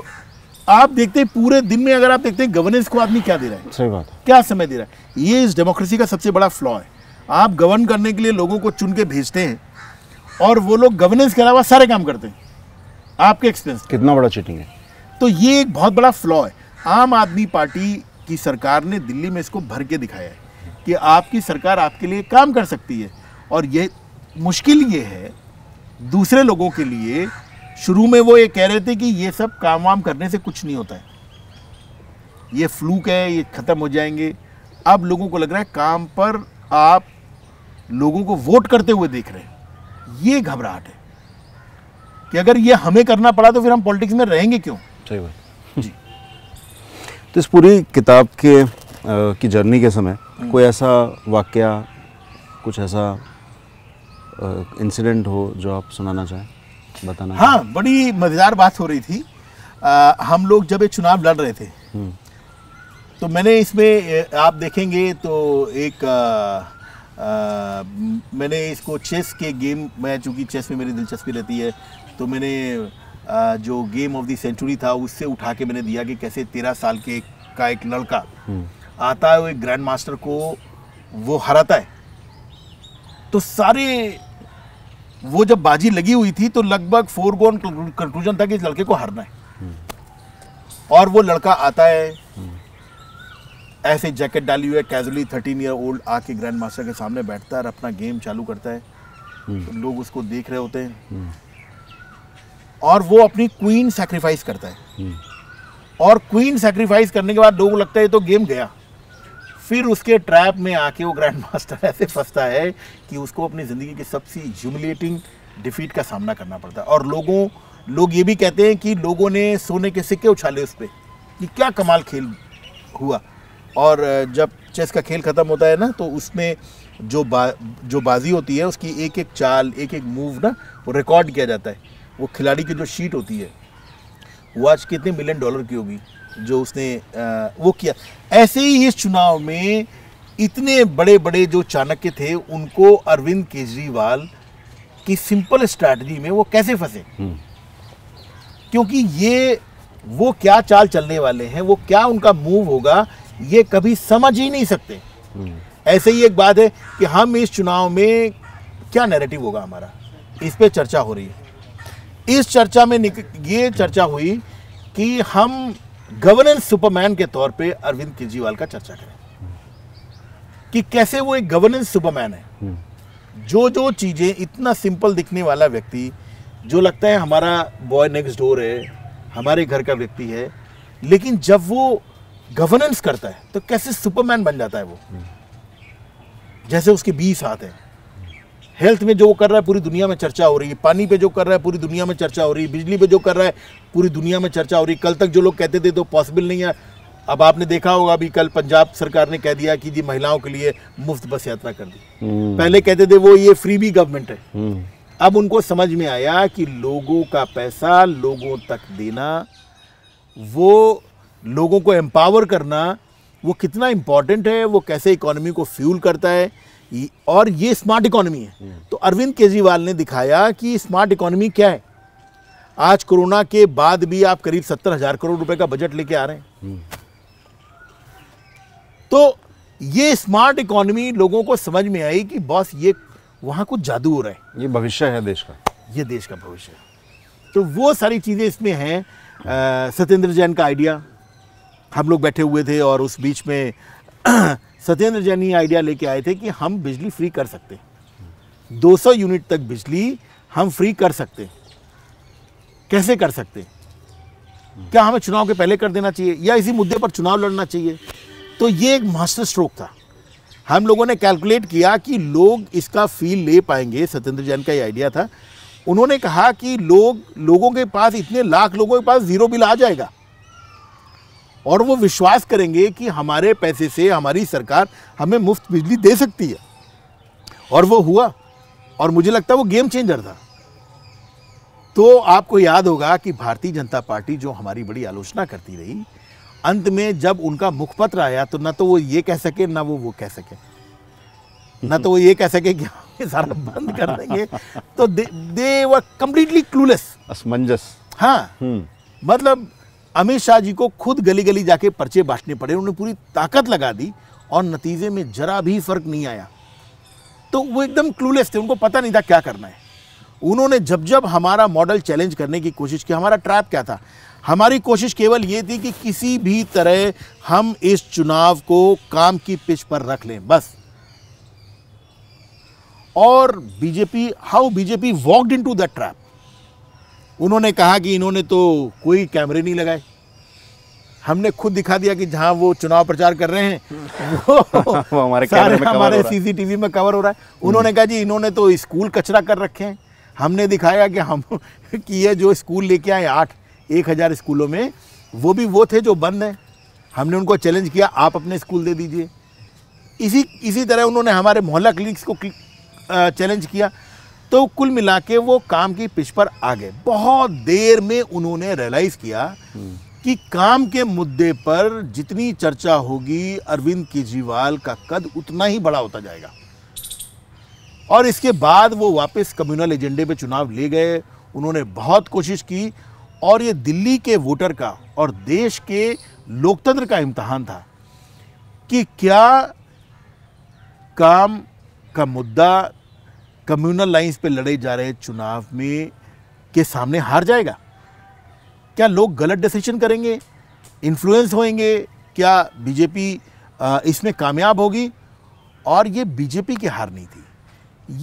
आप देखते हैं पूरे दिन में अगर आप देखते हैं गवर्नेंस को आदमी क्या दे रहा है सही बात है क्या समय दे रहा है ये इस डेमोक्रेसी का सबसे बड़ा फ्लॉ है आप गवर्न करने के लिए लोगों को चुन के भेजते हैं और वो लोग गवर्नेंस के अलावा सारे काम करते हैं आपके एक्सपेंस कितना बड़ा चीटिंग है तो ये एक बहुत बड़ा फ्लॉ है आम आदमी पार्टी की सरकार ने दिल्ली में इसको भर के दिखाया है कि आपकी सरकार आपके लिए काम कर सकती है और ये मुश्किल ये है दूसरे लोगों के लिए शुरू में वो ये कह रहे थे कि ये सब काम वाम करने से कुछ नहीं होता है ये फ्लूक है ये ख़त्म हो जाएंगे अब लोगों को लग रहा है काम पर आप लोगों को वोट करते हुए देख रहे हैं ये घबराहट है कि अगर ये हमें करना पड़ा तो फिर हम पॉलिटिक्स में रहेंगे क्यों सही बात जी तो इस पूरी किताब के आ, की जर्नी के समय हम्म। कोई ऐसा वाक्य कुछ ऐसा इंसिडेंट हो जो आप सुनाना चाहें बताना हाँ बड़ी मज़ेदार बात हो रही थी आ, हम लोग जब ये चुनाव लड़ रहे थे हम्म। तो मैंने इसमें आप देखेंगे तो एक आ, आ, मैंने इसको चेस के गेम मैं चूंकि चेस में मेरी दिलचस्पी रहती है तो मैंने आ, जो गेम ऑफ द सेंचुरी था उससे उठा के मैंने दिया कि कैसे तेरह साल के का एक लड़का हम्म। आता है वो एक ग्रैंड मास्टर को वो हराता है तो सारे वो जब बाजी लगी हुई थी तो लगभग फोर गोन कंक्लूजन था कि इस लड़के को हारना है और वो लड़का आता है ऐसे जैकेट डाली हुई है कैजुअली थर्टीन ईयर ओल्ड आके ग्रैंड मास्टर के सामने बैठता है और अपना गेम चालू करता है तो लोग उसको देख रहे होते हैं और वो अपनी क्वीन सेक्रीफाइस करता है और क्वीन सेक्रीफाइस करने के बाद लोग लगता है तो गेम गया फिर उसके ट्रैप में आके वो ग्रैंड मास्टर ऐसे फंसता है कि उसको अपनी ज़िंदगी की सबसे ह्यूमिलेटिंग डिफीट का सामना करना पड़ता है और लोगों लोग ये भी कहते हैं कि लोगों ने सोने के सिक्के उछाले उस पर कि क्या कमाल खेल हुआ और जब चेस का खेल ख़त्म होता है ना तो उसमें जो बा जो बाजी होती है उसकी एक एक चाल एक एक मूव ना वो रिकॉर्ड किया जाता है वो खिलाड़ी की जो शीट होती है वो आज कितने मिलियन डॉलर की होगी जो उसने वो किया ऐसे ही इस चुनाव में इतने बड़े बड़े जो चाणक्य थे उनको अरविंद केजरीवाल की सिंपल स्ट्रैटेजी में वो कैसे फंसे हम्म। क्योंकि ये वो क्या चाल चलने वाले हैं वो क्या उनका मूव होगा ये कभी समझ ही नहीं सकते हम्म। ऐसे ही एक बात है कि हम इस चुनाव में क्या नैरेटिव होगा हमारा इस पर चर्चा हो रही है इस चर्चा में निक ये चर्चा हुई कि हम गवर्नेंस सुपरमैन के तौर पे अरविंद केजरीवाल का चर्चा करें कि कैसे वो एक गवर्नेंस सुपरमैन है हम्म। जो जो चीज़ें इतना सिंपल दिखने वाला व्यक्ति जो लगता है हमारा बॉय नेक्स्ट डोर है हमारे घर का व्यक्ति है लेकिन जब वो गवर्नेंस करता है तो कैसे सुपरमैन बन जाता है वो हम्म। जैसे उसके बीस हाथ हैं हेल्थ में जो कर रहा है पूरी दुनिया में चर्चा हो रही है पानी पे जो कर रहा है पूरी दुनिया में चर्चा हो रही है बिजली पे जो कर रहा है पूरी दुनिया में चर्चा हो रही है कल तक जो लोग कहते थे तो पॉसिबल नहीं है अब आपने देखा होगा अभी कल पंजाब सरकार ने कह दिया कि जी महिलाओं के लिए मुफ्त बस यात्रा कर दी हम्म। पहले कहते थे वो ये फ्री भी गवर्नमेंट है हम्म। अब उनको समझ में आया कि लोगों का पैसा लोगों तक देना वो लोगों को एम्पावर करना वो कितना इम्पॉर्टेंट है वो कैसे इकोनॉमी को फ्यूल करता है और ये स्मार्ट इकोनॉमी है हम्म। तो अरविंद केजरीवाल ने दिखाया कि स्मार्ट इकोनॉमी क्या है आज कोरोना के बाद भी आप करीब सत्तर हजार करोड़ रुपए का बजट लेके आ रहे हैं हम्म। तो ये स्मार्ट इकोनॉमी लोगों को समझ में आई कि बॉस ये वहां कुछ जादू हो रहा है ये भविष्य है देश का ये देश का भविष्य है तो वो सारी चीज़ें इसमें हैं सत्येंद्र जैन का आइडिया हम लोग बैठे हुए थे और उस बीच में सत्येंद्र जैन ये आइडिया लेके आए थे कि हम बिजली फ्री कर सकते हैं 200 यूनिट तक बिजली हम फ्री कर सकते हैं कैसे कर सकते हैं क्या हमें चुनाव के पहले कर देना चाहिए या इसी मुद्दे पर चुनाव लड़ना चाहिए तो ये एक मास्टर स्ट्रोक था हम लोगों ने कैलकुलेट किया कि लोग इसका फील ले पाएंगे सत्येंद्र जैन का ये आइडिया था उन्होंने कहा कि लोग लोगों के पास इतने लाख लोगों के पास ज़ीरो बिल आ जाएगा और वो विश्वास करेंगे कि हमारे पैसे से हमारी सरकार हमें मुफ्त बिजली दे सकती है और वो हुआ और मुझे लगता है वो गेम चेंजर था तो आपको याद होगा कि भारतीय जनता पार्टी जो हमारी बड़ी आलोचना करती रही अंत में जब उनका मुखपत्र आया तो ना तो वो ये कह सके ना वो वो कह सके ना तो वो ये कह सके कि ये सारा बंद कर देंगे तो दे वर क्लूलेस असमंजस हाँ हम्म। मतलब अमित शाह जी को खुद गली गली जाके पर्चे बांटने पड़े उन्होंने पूरी ताकत लगा दी और नतीजे में ज़रा भी फ़र्क नहीं आया तो वो एकदम क्लूलेस थे उनको पता नहीं था क्या करना है उन्होंने जब जब हमारा मॉडल चैलेंज करने की कोशिश की हमारा ट्रैप क्या था हमारी कोशिश केवल ये थी कि किसी भी तरह हम इस चुनाव को काम की पिच पर रख लें बस और BJP how BJP walked into that दैट ट्रैप उन्होंने कहा कि इन्होंने तो कोई कैमरे नहीं लगाए हमने खुद दिखा दिया कि जहां वो चुनाव प्रचार कर रहे हैं वो, वो हमारे सारे में हमारे सीसीटीवी में कवर हो रहा है हम्म। उन्होंने कहा जी इन्होंने तो स्कूल कचरा कर रखे हैं हमने दिखाया कि हम कि ये जो स्कूल लेके आए आठ एक हज़ार स्कूलों में वो भी वो थे जो बंद हैं हमने उनको चैलेंज किया आप अपने स्कूल दे दीजिए इसी इसी तरह उन्होंने हमारे मोहल्ला क्लिनिक्स को चैलेंज किया तो कुल मिला के वो काम की पिच पर आ गए बहुत देर में उन्होंने रियलाइज़ किया हम्म। कि काम के मुद्दे पर जितनी चर्चा होगी अरविंद केजरीवाल का कद उतना ही बड़ा होता जाएगा और इसके बाद वो वापस कम्युनल एजेंडे पे चुनाव ले गए उन्होंने बहुत कोशिश की और ये दिल्ली के वोटर का और देश के लोकतंत्र का इम्तहान था कि क्या काम का मुद्दा कम्युनल लाइंस पे लड़े जा रहे चुनाव में के सामने हार जाएगा क्या लोग गलत डिसीजन करेंगे इन्फ्लुएंस होंगे क्या बीजेपी इसमें कामयाब होगी और ये बीजेपी की हार नहीं थी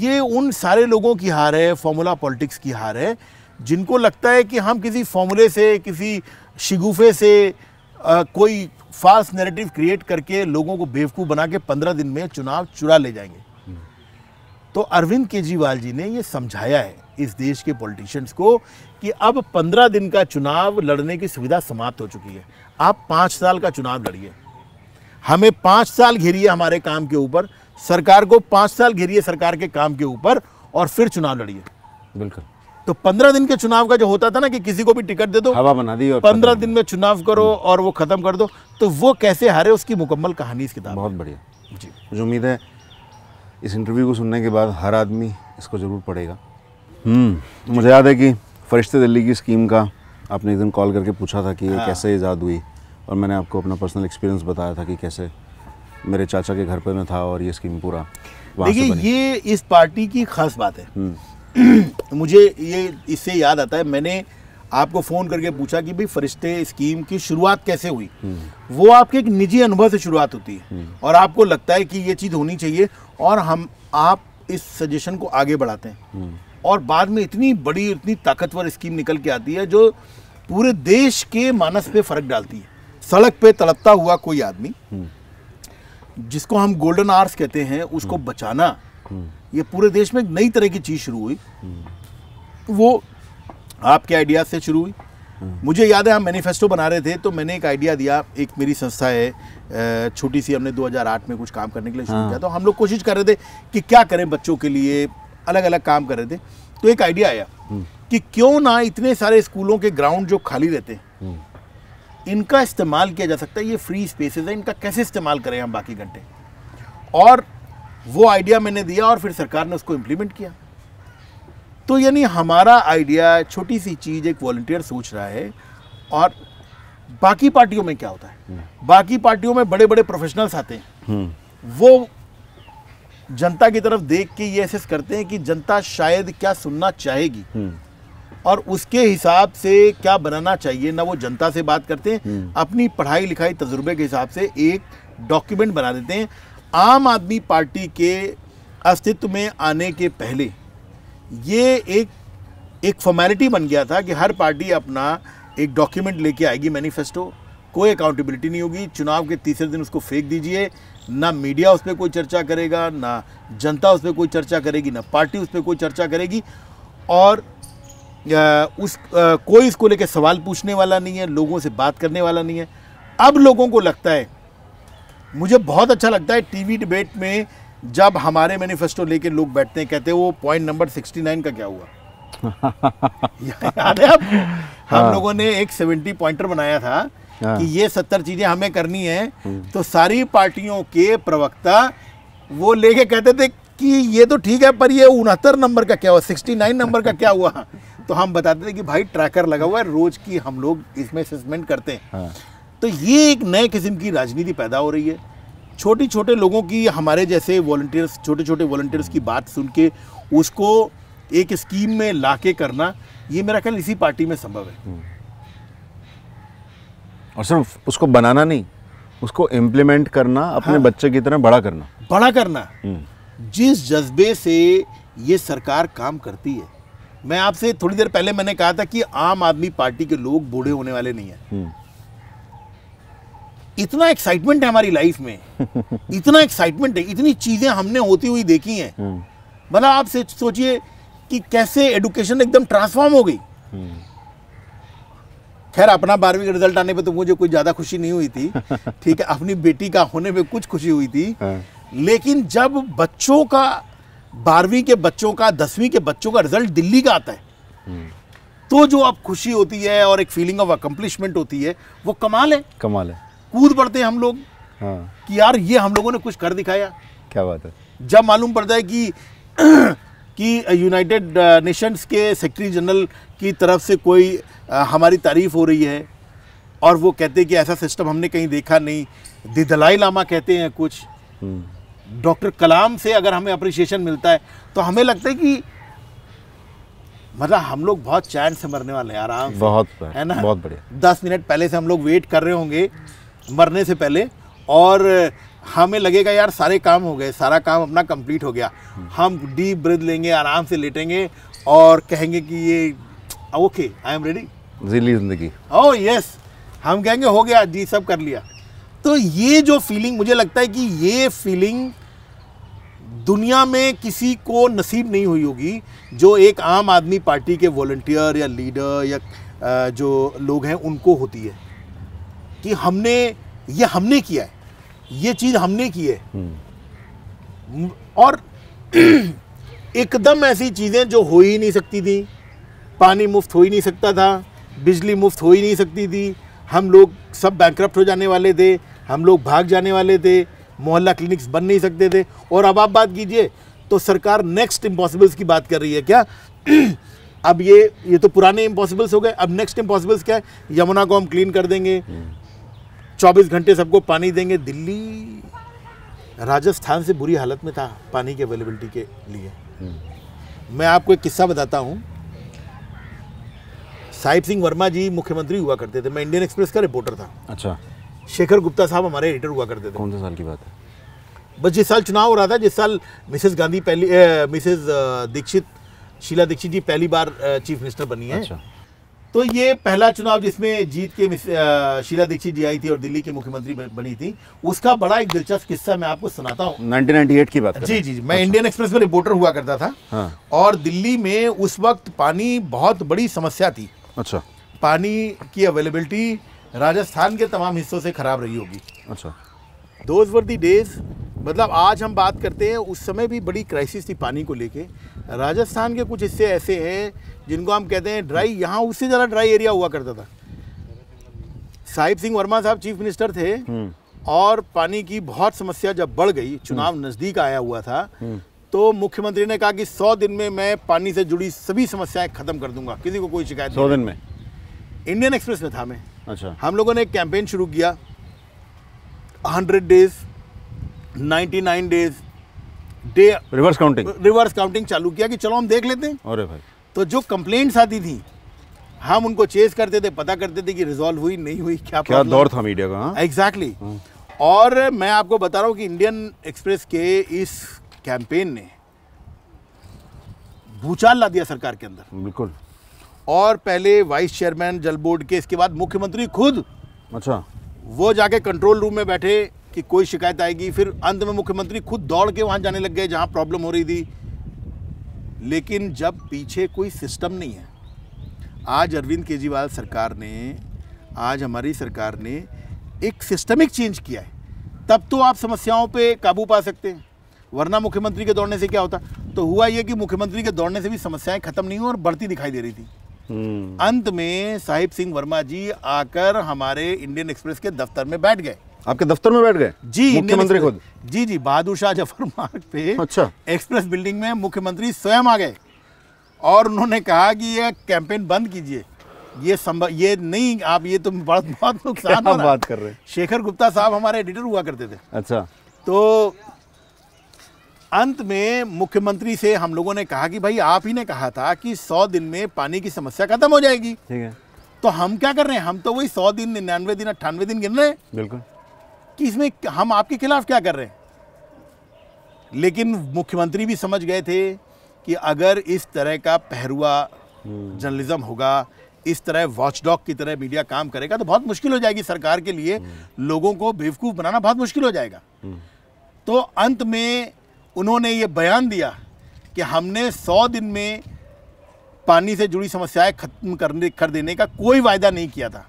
ये उन सारे लोगों की हार है फॉर्मूला पॉलिटिक्स की हार है जिनको लगता है कि हम किसी फॉर्मूले से किसी शिगुफे से आ, कोई फास्ट नैरेटिव क्रिएट करके लोगों को बेवकूफ़ बना के पंद्रह दिन में चुनाव चुरा ले जाएंगे तो अरविंद केजरीवाल जी ने ये समझाया है इस देश के पॉलिटिशियंस को कि अब पंद्रह दिन का चुनाव लड़ने की सुविधा समाप्त हो चुकी है आप पाँच साल का चुनाव लड़िए हमें पाँच साल घेरिए हमारे काम के ऊपर सरकार को पाँच साल घेरिए सरकार के काम के ऊपर और फिर चुनाव लड़िए बिल्कुल तो पंद्रह दिन के चुनाव का जो होता था ना कि किसी को भी टिकट दे दो हवा बना दी और पंद्रह दिन में चुनाव करो हम्म। और वो खत्म कर दो तो वो कैसे हारे उसकी मुकम्मल कहानी इस किताब बहुत बढ़िया जी मुझे उम्मीद है इस इंटरव्यू को सुनने के बाद हर आदमी इसको ज़रूर पढ़ेगा हम्म। मुझे याद है कि फरिश्ते दिल्ली की स्कीम का आपने एक दिन कॉल करके पूछा था कि ये हाँ। कैसे ईजाद हुई और मैंने आपको अपना पर्सनल एक्सपीरियंस बताया था कि कैसे मेरे चाचा के घर पर मैं था और ये स्कीम पूरा देखिए ये इस पार्टी की खास बात है हम्म। मुझे ये इससे याद आता है मैंने आपको फ़ोन करके पूछा कि भाई फरिश्ते स्कीम की शुरुआत कैसे हुई हम्म। वो आपके एक निजी अनुभव से शुरुआत होती है और आपको लगता है कि ये चीज़ होनी चाहिए और हम आप इस सजेशन को आगे बढ़ाते हैं हम्म। और बाद में इतनी बड़ी इतनी ताकतवर स्कीम निकल के आती है जो पूरे देश के मानस पे फर्क डालती है सड़क पे तड़पता हुआ कोई आदमी हम्म। जिसको हम गोल्डन आर्स कहते हैं उसको हम्म। बचाना ये पूरे देश में एक नई तरह की चीज़ शुरू हुई वो आपके आइडिया से शुरू हुई मुझे याद है हम मैनिफेस्टो बना रहे थे तो मैंने एक आइडिया दिया एक मेरी संस्था है छोटी सी हमने 2008 में कुछ काम करने के लिए शुरू हाँ। किया तो हम लोग कोशिश कर रहे थे कि क्या करें बच्चों के लिए अलग अलग काम कर रहे थे तो एक आइडिया आया हम्म। कि क्यों ना इतने सारे स्कूलों के ग्राउंड जो खाली रहते हैं हम्म। इनका इस्तेमाल किया जा सकता है ये फ्री स्पेसेस है इनका कैसे इस्तेमाल करें हम बाकी घंटे और वो आइडिया मैंने दिया और फिर सरकार ने उसको इम्प्लीमेंट किया तो यानी हमारा आइडिया छोटी सी चीज़ एक वॉल्टियर सोच रहा है और बाकी पार्टियों में क्या होता है हम्म। बाकी पार्टियों में बड़े बड़े प्रोफेशनल्स आते हैं हम्म। वो जनता की तरफ देख के ये एसेस करते हैं कि जनता शायद क्या सुनना चाहेगी हम्म। और उसके हिसाब से क्या बनाना चाहिए ना वो जनता से बात करते हैं अपनी पढ़ाई लिखाई तजुर्बे के हिसाब से एक डॉक्यूमेंट बना देते हैं आम आदमी पार्टी के अस्तित्व में आने के पहले ये एक एक फॉर्मेलिटी बन गया था कि हर पार्टी अपना एक डॉक्यूमेंट लेके आएगी मैनिफेस्टो कोई अकाउंटेबिलिटी नहीं होगी चुनाव के तीसरे दिन उसको फेंक दीजिए ना मीडिया उस पर कोई चर्चा करेगा ना जनता उस पर कोई चर्चा करेगी ना पार्टी उस पर कोई चर्चा करेगी और उस कोई इसको लेकर सवाल पूछने वाला नहीं है लोगों से बात करने वाला नहीं है अब लोगों को लगता है मुझे बहुत अच्छा लगता है टीवी डिबेट में जब हमारे मैनिफेस्टो लेके लोग बैठते हैं कहते हैं वो पॉइंट नंबर 69 का क्या हुआ याद है आपको हम हाँ। लोगों ने एक 70 पॉइंटर बनाया था हाँ। कि ये सत्तर चीजें हमें करनी है हम्म। तो सारी पार्टियों के प्रवक्ता वो लेके कहते थे कि ये तो ठीक है पर ये उनहत्तर नंबर का क्या हुआ सिक्सटी नाइन नंबर का क्या हुआ तो हम बताते थे कि भाई ट्रैकर लगा हुआ है रोज की हम लोग इसमें असेसमेंट करते हैं हाँ। तो ये एक नए किस्म की राजनीति पैदा हो रही है छोटे छोटे लोगों की हमारे जैसे वॉल्टियर्स छोटे छोटे वॉल्टियर्स की बात सुन के उसको एक स्कीम में ला के करना ये मेरा ख्याल इसी पार्टी में संभव है हम्म। और सिर्फ उसको बनाना नहीं उसको इम्प्लीमेंट करना अपने हाँ, बच्चे की तरह बड़ा करना बड़ा करना हम्म। जिस जज्बे से ये सरकार काम करती है मैं आपसे थोड़ी देर पहले मैंने कहा था कि आम आदमी पार्टी के लोग बूढ़े होने वाले नहीं है हम्म। इतना एक्साइटमेंट है हमारी लाइफ में इतना एक्साइटमेंट है इतनी चीज़ें हमने होती हुई देखी हैं हम्म। भला आप सोचिए कि कैसे एडुकेशन एकदम ट्रांसफॉर्म हो गई हम्म। खैर अपना बारहवीं का रिजल्ट आने पे तो मुझे कोई ज़्यादा खुशी नहीं हुई थी ठीक है अपनी बेटी का होने में कुछ खुशी हुई थी हाँ। लेकिन जब बच्चों का बारहवीं के बच्चों का दसवीं के बच्चों का रिजल्ट दिल्ली का आता है हम्म। तो जो अब खुशी होती है और एक फीलिंग ऑफ अकम्पलिशमेंट होती है वो कमाल है कमाल है कूद पड़ते हैं हम लोग हाँ। कि यार ये हम लोगों ने कुछ कर दिखाया क्या बात है जब मालूम पड़ता है कि कि यूनाइटेड नेशंस के सेक्रेटरी जनरल की तरफ से कोई हमारी तारीफ हो रही है और वो कहते हैं कि ऐसा सिस्टम हमने कहीं देखा नहीं दिदलाई लामा कहते हैं कुछ हम्म। डॉक्टर कलाम से अगर हमें अप्रिशिएशन मिलता है तो हमें लगता है कि मतलब हम लोग बहुत चैन से मरने वाले हैं आराम से बहुत है ना बहुत बढ़िया दस मिनट पहले से हम लोग वेट कर रहे होंगे मरने से पहले और हमें लगेगा यार सारे काम हो गए सारा काम अपना कंप्लीट हो गया हम डीप ब्रेथ लेंगे आराम से लेटेंगे और कहेंगे कि ये ओके आई एम रेडी जिली जिंदगी ओ यस oh, हम कहेंगे हो गया जी सब कर लिया तो ये जो फीलिंग मुझे लगता है कि ये फीलिंग दुनिया में किसी को नसीब नहीं हुई होगी जो एक आम आदमी पार्टी के वॉल्टियर या लीडर या जो लोग हैं उनको होती है कि हमने ये हमने किया है ये चीज़ हमने की है हम्म। और एकदम ऐसी चीज़ें जो हो ही नहीं सकती थी पानी मुफ्त हो ही नहीं सकता था बिजली मुफ्त हो ही नहीं सकती थी हम लोग सब बैंक्रप्ट हो जाने वाले थे हम लोग भाग जाने वाले थे मोहल्ला क्लिनिक्स बन नहीं सकते थे और अब आप बात कीजिए तो सरकार नेक्स्ट इम्पॉसिबल्स की बात कर रही है क्या अब ये ये तो पुराने इम्पॉसिबल्स हो गए अब नेक्स्ट इम्पॉसिबल्स क्या है यमुना को हम क्लीन कर देंगे हम्म। 24 घंटे सबको पानी देंगे दिल्ली राजस्थान से बुरी हालत में था पानी की अवेलेबिलिटी के लिए हम्म। मैं आपको एक किस्सा बताता हूँ साहिब सिंह वर्मा जी मुख्यमंत्री हुआ करते थे मैं इंडियन एक्सप्रेस का रिपोर्टर था अच्छा शेखर गुप्ता साहब हमारे एडिटर हुआ करते थे कौन से साल की बात है बस जिस साल चुनाव हो रहा था जिस साल मिसेज गांधी पहली मिसेज दीक्षित शीला दीक्षित जी पहली बार चीफ मिनिस्टर बनी है अच्छा। तो ये पहला चुनाव जिसमें जीत के शीला दीक्षित जी आई थी और दिल्ली की मुख्यमंत्री बनी थी उसका बड़ा एक दिलचस्प किस्सा मैं आपको सुनाता हूँ जी जी जी मैं अच्छा। इंडियन एक्सप्रेस में रिपोर्टर हुआ करता था हाँ। और दिल्ली में उस वक्त पानी बहुत बड़ी समस्या थी अच्छा पानी की अवेलेबिलिटी राजस्थान के तमाम हिस्सों से खराब रही होगी अच्छा दोज वर दी डेज मतलब आज हम बात करते हैं उस समय भी बड़ी क्राइसिस थी पानी को लेके राजस्थान के कुछ हिस्से ऐसे हैं जिनको हम कहते हैं ड्राई यहाँ उससे ज़्यादा ड्राई एरिया हुआ करता था साहिब सिंह वर्मा साहब चीफ मिनिस्टर थे हम्म। और पानी की बहुत समस्या जब बढ़ गई हम्म। चुनाव नज़दीक आया हुआ था हम्म। तो मुख्यमंत्री ने कहा कि सौ दिन में मैं पानी से जुड़ी सभी समस्याएं खत्म कर दूंगा किसी को कोई शिकायत सौ दिन में इंडियन एक्सप्रेस में था मैं अच्छा हम लोगों ने एक कैंपेन शुरू किया hundred days ninety nine days day reverse counting reverse counting चालू किया कि चलो हम देख लेते हैं अरे भाई तो जो कंप्लेंट्स आती थी हम उनको चेस करते थे पता करते थे कि रिजॉल्व हुई नहीं हुई क्या क्या दौर था मीडिया का एग्जैक्टली हाँ? exactly. हाँ। और मैं आपको बता रहा हूँ कि इंडियन एक्सप्रेस के इस कैंपेन ने भूचाल ला दिया सरकार के अंदर बिल्कुल और पहले वाइस चेयरमैन जल बोर्ड के इसके बाद मुख्यमंत्री खुद अच्छा वो जाके कंट्रोल रूम में बैठे कि कोई शिकायत आएगी फिर अंत में मुख्यमंत्री खुद दौड़ के वहाँ जाने लग गए जहाँ प्रॉब्लम हो रही थी लेकिन जब पीछे कोई सिस्टम नहीं है आज अरविंद केजरीवाल सरकार ने आज हमारी सरकार ने एक सिस्टमिक चेंज किया है तब तो आप समस्याओं पे काबू पा सकते हैं वरना मुख्यमंत्री के दौड़ने से क्या होता तो हुआ ये कि मुख्यमंत्री के दौड़ने से भी समस्याएं खत्म नहीं हुई और बढ़ती दिखाई दे रही थी हम्म। अंत में साहिब सिंह वर्मा जी आकर हमारे इंडियन एक्सप्रेस के दफ्तर में बैठ गए आपके दफ्तर में बैठ गए जी मुख्यमंत्री खुद जी जी बहादुर शाह जफर मार्ग पे अच्छा एक्सप्रेस बिल्डिंग में मुख्यमंत्री स्वयं आ गए और उन्होंने कहा कि यह कैंपेन बंद कीजिए ये संभव ये नहीं आप ये तो बहुत बहुत नुकसान हम बात कर रहे हैं शेखर गुप्ता साहब हमारे एडिटर हुआ करते थे अच्छा तो अंत में मुख्यमंत्री से हम लोगों ने कहा कि भाई आप ही ने कहा था कि सौ दिन में पानी की समस्या खत्म हो जाएगी ठीक है तो हम क्या कर रहे हैं हम तो वही सौ दिन निन्यानवे दिन अट्ठानवे दिन गिन रहे हैं बिल्कुल कि इसमें हम आपके खिलाफ क्या कर रहे हैं लेकिन मुख्यमंत्री भी समझ गए थे कि अगर इस तरह का पहरुआ हम्म। जर्नलिज्म होगा इस तरह वॉचडॉग की तरह मीडिया काम करेगा तो बहुत मुश्किल हो जाएगी सरकार के लिए हम्म। लोगों को बेवकूफ़ बनाना बहुत मुश्किल हो जाएगा हम्म। तो अंत में उन्होंने ये बयान दिया कि हमने सौ दिन में पानी से जुड़ी समस्याएं खत्म करने कर देने का कोई वायदा नहीं किया था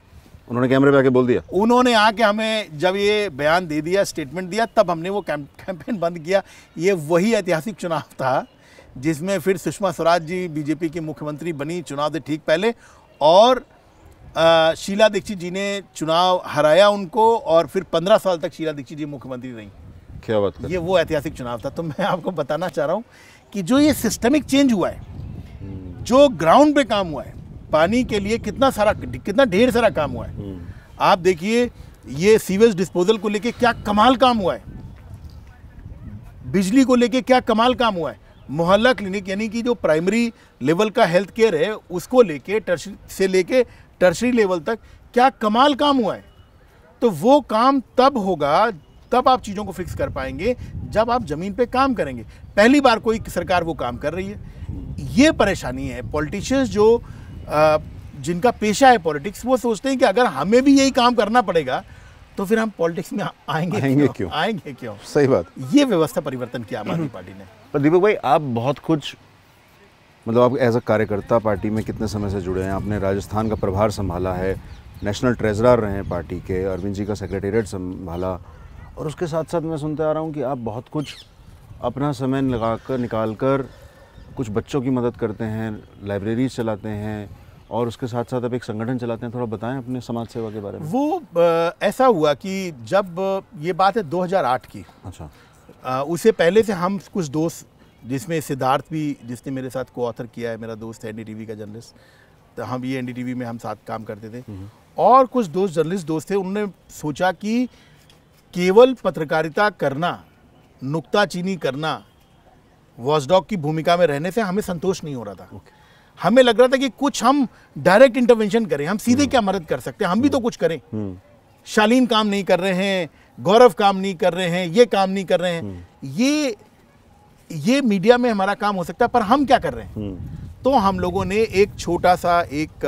उन्होंने कैमरे पे आके बोल दिया उन्होंने आके हमें जब ये बयान दे दिया स्टेटमेंट दिया तब हमने वो कैंपेन बंद किया ये वही ऐतिहासिक चुनाव था जिसमें फिर सुषमा स्वराज जी बीजेपी की मुख्यमंत्री बनी चुनाव से ठीक पहले और आ, शीला दीक्षित जी ने चुनाव हराया उनको और फिर पंद्रह साल तक शीला दीक्षित जी मुख्यमंत्री रहीं क्या बात ये वो ऐतिहासिक चुनाव था तो मैं आपको बताना चाह रहा हूँ कि जो ये सिस्टमिक चेंज हुआ है जो ग्राउंड पे काम हुआ है पानी के लिए कितना सारा कितना ढेर सारा काम हुआ है हम्म। आप देखिए ये सीवेज डिस्पोजल को लेके क्या कमाल काम हुआ है बिजली को लेके क्या कमाल काम हुआ है मोहल्ला क्लिनिक यानी कि जो प्राइमरी लेवल का हेल्थ केयर है उसको लेके टर्सरी से लेके टर्सरी लेवल तक क्या कमाल काम हुआ है तो वो काम तब होगा तब आप चीज़ों को फिक्स कर पाएंगे जब आप ज़मीन पे काम करेंगे पहली बार कोई सरकार वो काम कर रही है हम्म। ये परेशानी है पॉलिटिशियंस जो जिनका पेशा है पॉलिटिक्स वो सोचते हैं कि अगर हमें भी यही काम करना पड़ेगा तो फिर हम पॉलिटिक्स में आएंगे आएंगे क्यों आएंगे क्यों सही बात ये व्यवस्था परिवर्तन किया आम आदमी पार्टी ने पर दीपक भाई आप बहुत कुछ मतलब आप एज अ कार्यकर्ता पार्टी में कितने समय से जुड़े हैं आपने राजस्थान का प्रभार संभाला है नेशनल ट्रेजरार रहे हैं पार्टी के अरविंद जी का सेक्रेटेरिएट संभाला और उसके साथ साथ मैं सुनते आ रहा हूँ कि आप बहुत कुछ अपना समय लगा कर निकाल कर कुछ बच्चों की मदद करते हैं लाइब्रेरीज चलाते हैं और उसके साथ साथ आप एक संगठन चलाते हैं थोड़ा बताएं अपने समाज सेवा के बारे में वो आ, ऐसा हुआ कि जब ये बात है 2008 की अच्छा आ, उसे पहले से हम कुछ दोस्त जिसमें सिद्धार्थ भी जिसने मेरे साथ को ऑथर किया है मेरा दोस्त है एन का जर्नलिस्ट तो हम ये एन में हम साथ काम करते थे हम्म। और कुछ दोस्त जर्नलिस्ट दोस्त थे उन्होंने सोचा कि केवल पत्रकारिता करना नुकताचीनी करना वॉचडॉग की भूमिका में रहने से हमें संतोष नहीं हो रहा था okay. हमें लग रहा था कि कुछ हम डायरेक्ट इंटरवेंशन करें हम सीधे hmm. क्या मदद कर सकते हैं हम भी तो hmm. कुछ करें hmm. शालीन काम नहीं कर रहे हैं गौरव काम नहीं कर रहे हैं ये काम नहीं कर रहे हैं ये ये मीडिया में हमारा काम हो सकता है पर हम क्या कर रहे हैं तो हम लोगों ने एक छोटा सा एक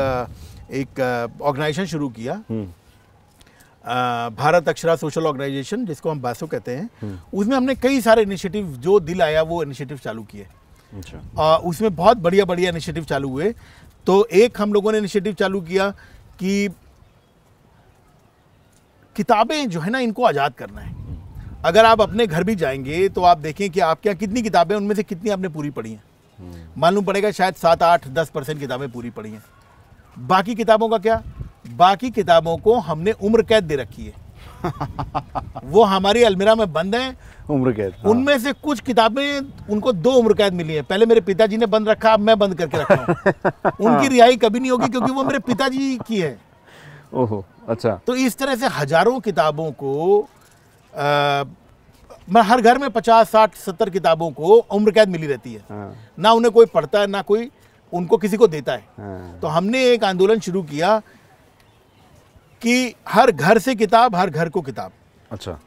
एक ऑर्गेनाइजेशन uh, शुरू किया भारत अक्षरा सोशल ऑर्गेनाइजेशन जिसको हम बासो कहते हैं उसमें हमने कई सारे इनिशिएटिव जो दिल आया वो इनिशिएटिव चालू किए अच्छा उसमें बहुत बढ़िया बढ़िया इनिशिएटिव चालू हुए तो एक हम लोगों ने इनिशिएटिव चालू किया कि किताबें जो है ना इनको आज़ाद करना है अगर आप अपने घर भी जाएंगे तो आप देखें कि आपके यहाँ कितनी किताबें उनमें से कितनी आपने पूरी पढ़ी हैं हम्म। मालूम पड़ेगा शायद सात आठ दस परसेंट किताबें पूरी पढ़ी हैं बाकी किताबों का क्या बाकी किताबों को हमने उम्र कैद दे रखी है वो हमारी अलमिरा में बंद है उम्र कैद हाँ। उनमें से कुछ किताबें उनको दो उम्र कैद मिली है पहले मेरे पिताजी ने बंद रखा अब मैं बंद करके रखा उनकी रिहाई कभी नहीं होगी क्योंकि वो मेरे पिताजी की है ओहो अच्छा तो इस तरह से हजारों किताबों को आ, मैं हर घर में पचास साठ सत्तर किताबों को उम्र कैद मिली रहती है हाँ। ना उन्हें कोई पढ़ता है ना कोई उनको किसी को देता है हाँ। तो हमने एक आंदोलन शुरू किया कि हर घर से किताब हर घर को किताब अच्छा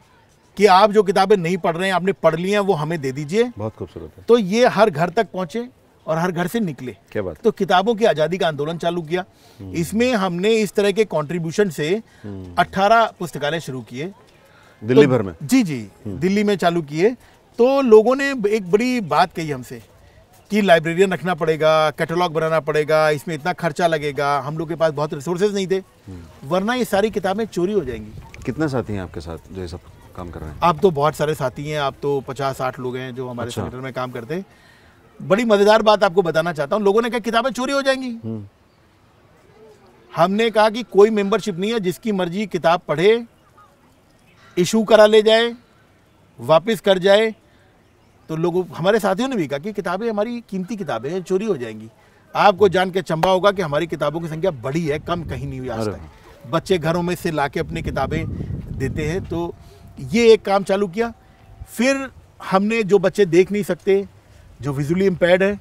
कि आप जो किताबें नहीं पढ़ रहे हैं आपने पढ़ ली हैं वो हमें दे दीजिए बहुत खूबसूरत है तो ये हर घर तक पहुंचे और हर घर से निकले क्या बात तो किताबों की आज़ादी का आंदोलन चालू किया हम्म। इसमें हमने इस तरह के कंट्रीब्यूशन से 18 हम्म। पुस्तकालय शुरू किए दिल्ली तो, भर में जी जी हम्म। दिल्ली में चालू किए तो लोगों ने एक बड़ी बात कही हमसे कि लाइब्रेरियन रखना पड़ेगा कैटलॉग बनाना पड़ेगा इसमें इतना खर्चा लगेगा हम लोग के पास बहुत रिसोर्सेज नहीं थे हम्म। वरना ये सारी किताबें चोरी हो जाएंगी कितने साथी हैं आपके साथ जो ये सब काम कर रहे हैं आप तो बहुत सारे साथी हैं आप तो पचास साठ लोग हैं जो हमारे अच्छा। में काम करते हैं बड़ी मज़ेदार बात आपको बताना चाहता हूँ लोगों ने कहा किताबें चोरी हो जाएंगी हम्म। हमने कहा कि कोई मेंबरशिप नहीं है जिसकी मर्जी किताब पढ़े इशू करा ले जाए वापस कर जाए तो लोगों हमारे साथियों ने भी कहा कि किताबें हमारी कीमती किताबें हैं चोरी हो जाएंगी आपको जान के चंबा होगा कि हमारी किताबों की संख्या बड़ी है कम कहीं नहीं हुई आज तक बच्चे घरों में से ला के अपनी किताबें देते हैं तो ये एक काम चालू किया फिर हमने जो बच्चे देख नहीं सकते जो विजुअली इम्पेयर्ड हैं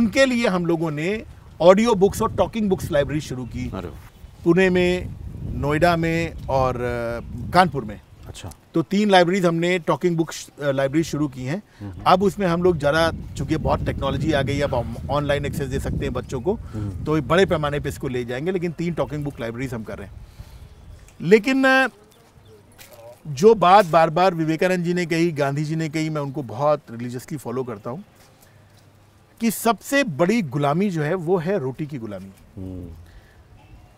उनके लिए हम लोगों ने ऑडियो बुक्स और टॉकिंग बुक्स लाइब्रेरी शुरू की पुणे में नोएडा में और कानपुर में अच्छा तो तीन लाइब्रेरीज हमने टॉकिंग बुक लाइब्रेरी शुरू की हैं हम्म। अब उसमें हम लोग ज़रा चूंकि बहुत टेक्नोलॉजी आ गई अब ऑनलाइन एक्सेस दे सकते हैं बच्चों को हम्म। तो बड़े पैमाने पर इसको ले जाएंगे लेकिन तीन टॉकिंग बुक लाइब्रेरीज हम कर रहे हैं लेकिन जो बात बार बार विवेकानंद जी ने कही गांधी जी ने कही मैं उनको बहुत रिलीजियसली फॉलो करता हूँ कि सबसे बड़ी गुलामी जो है वो है रोटी की गुलामी हम्म।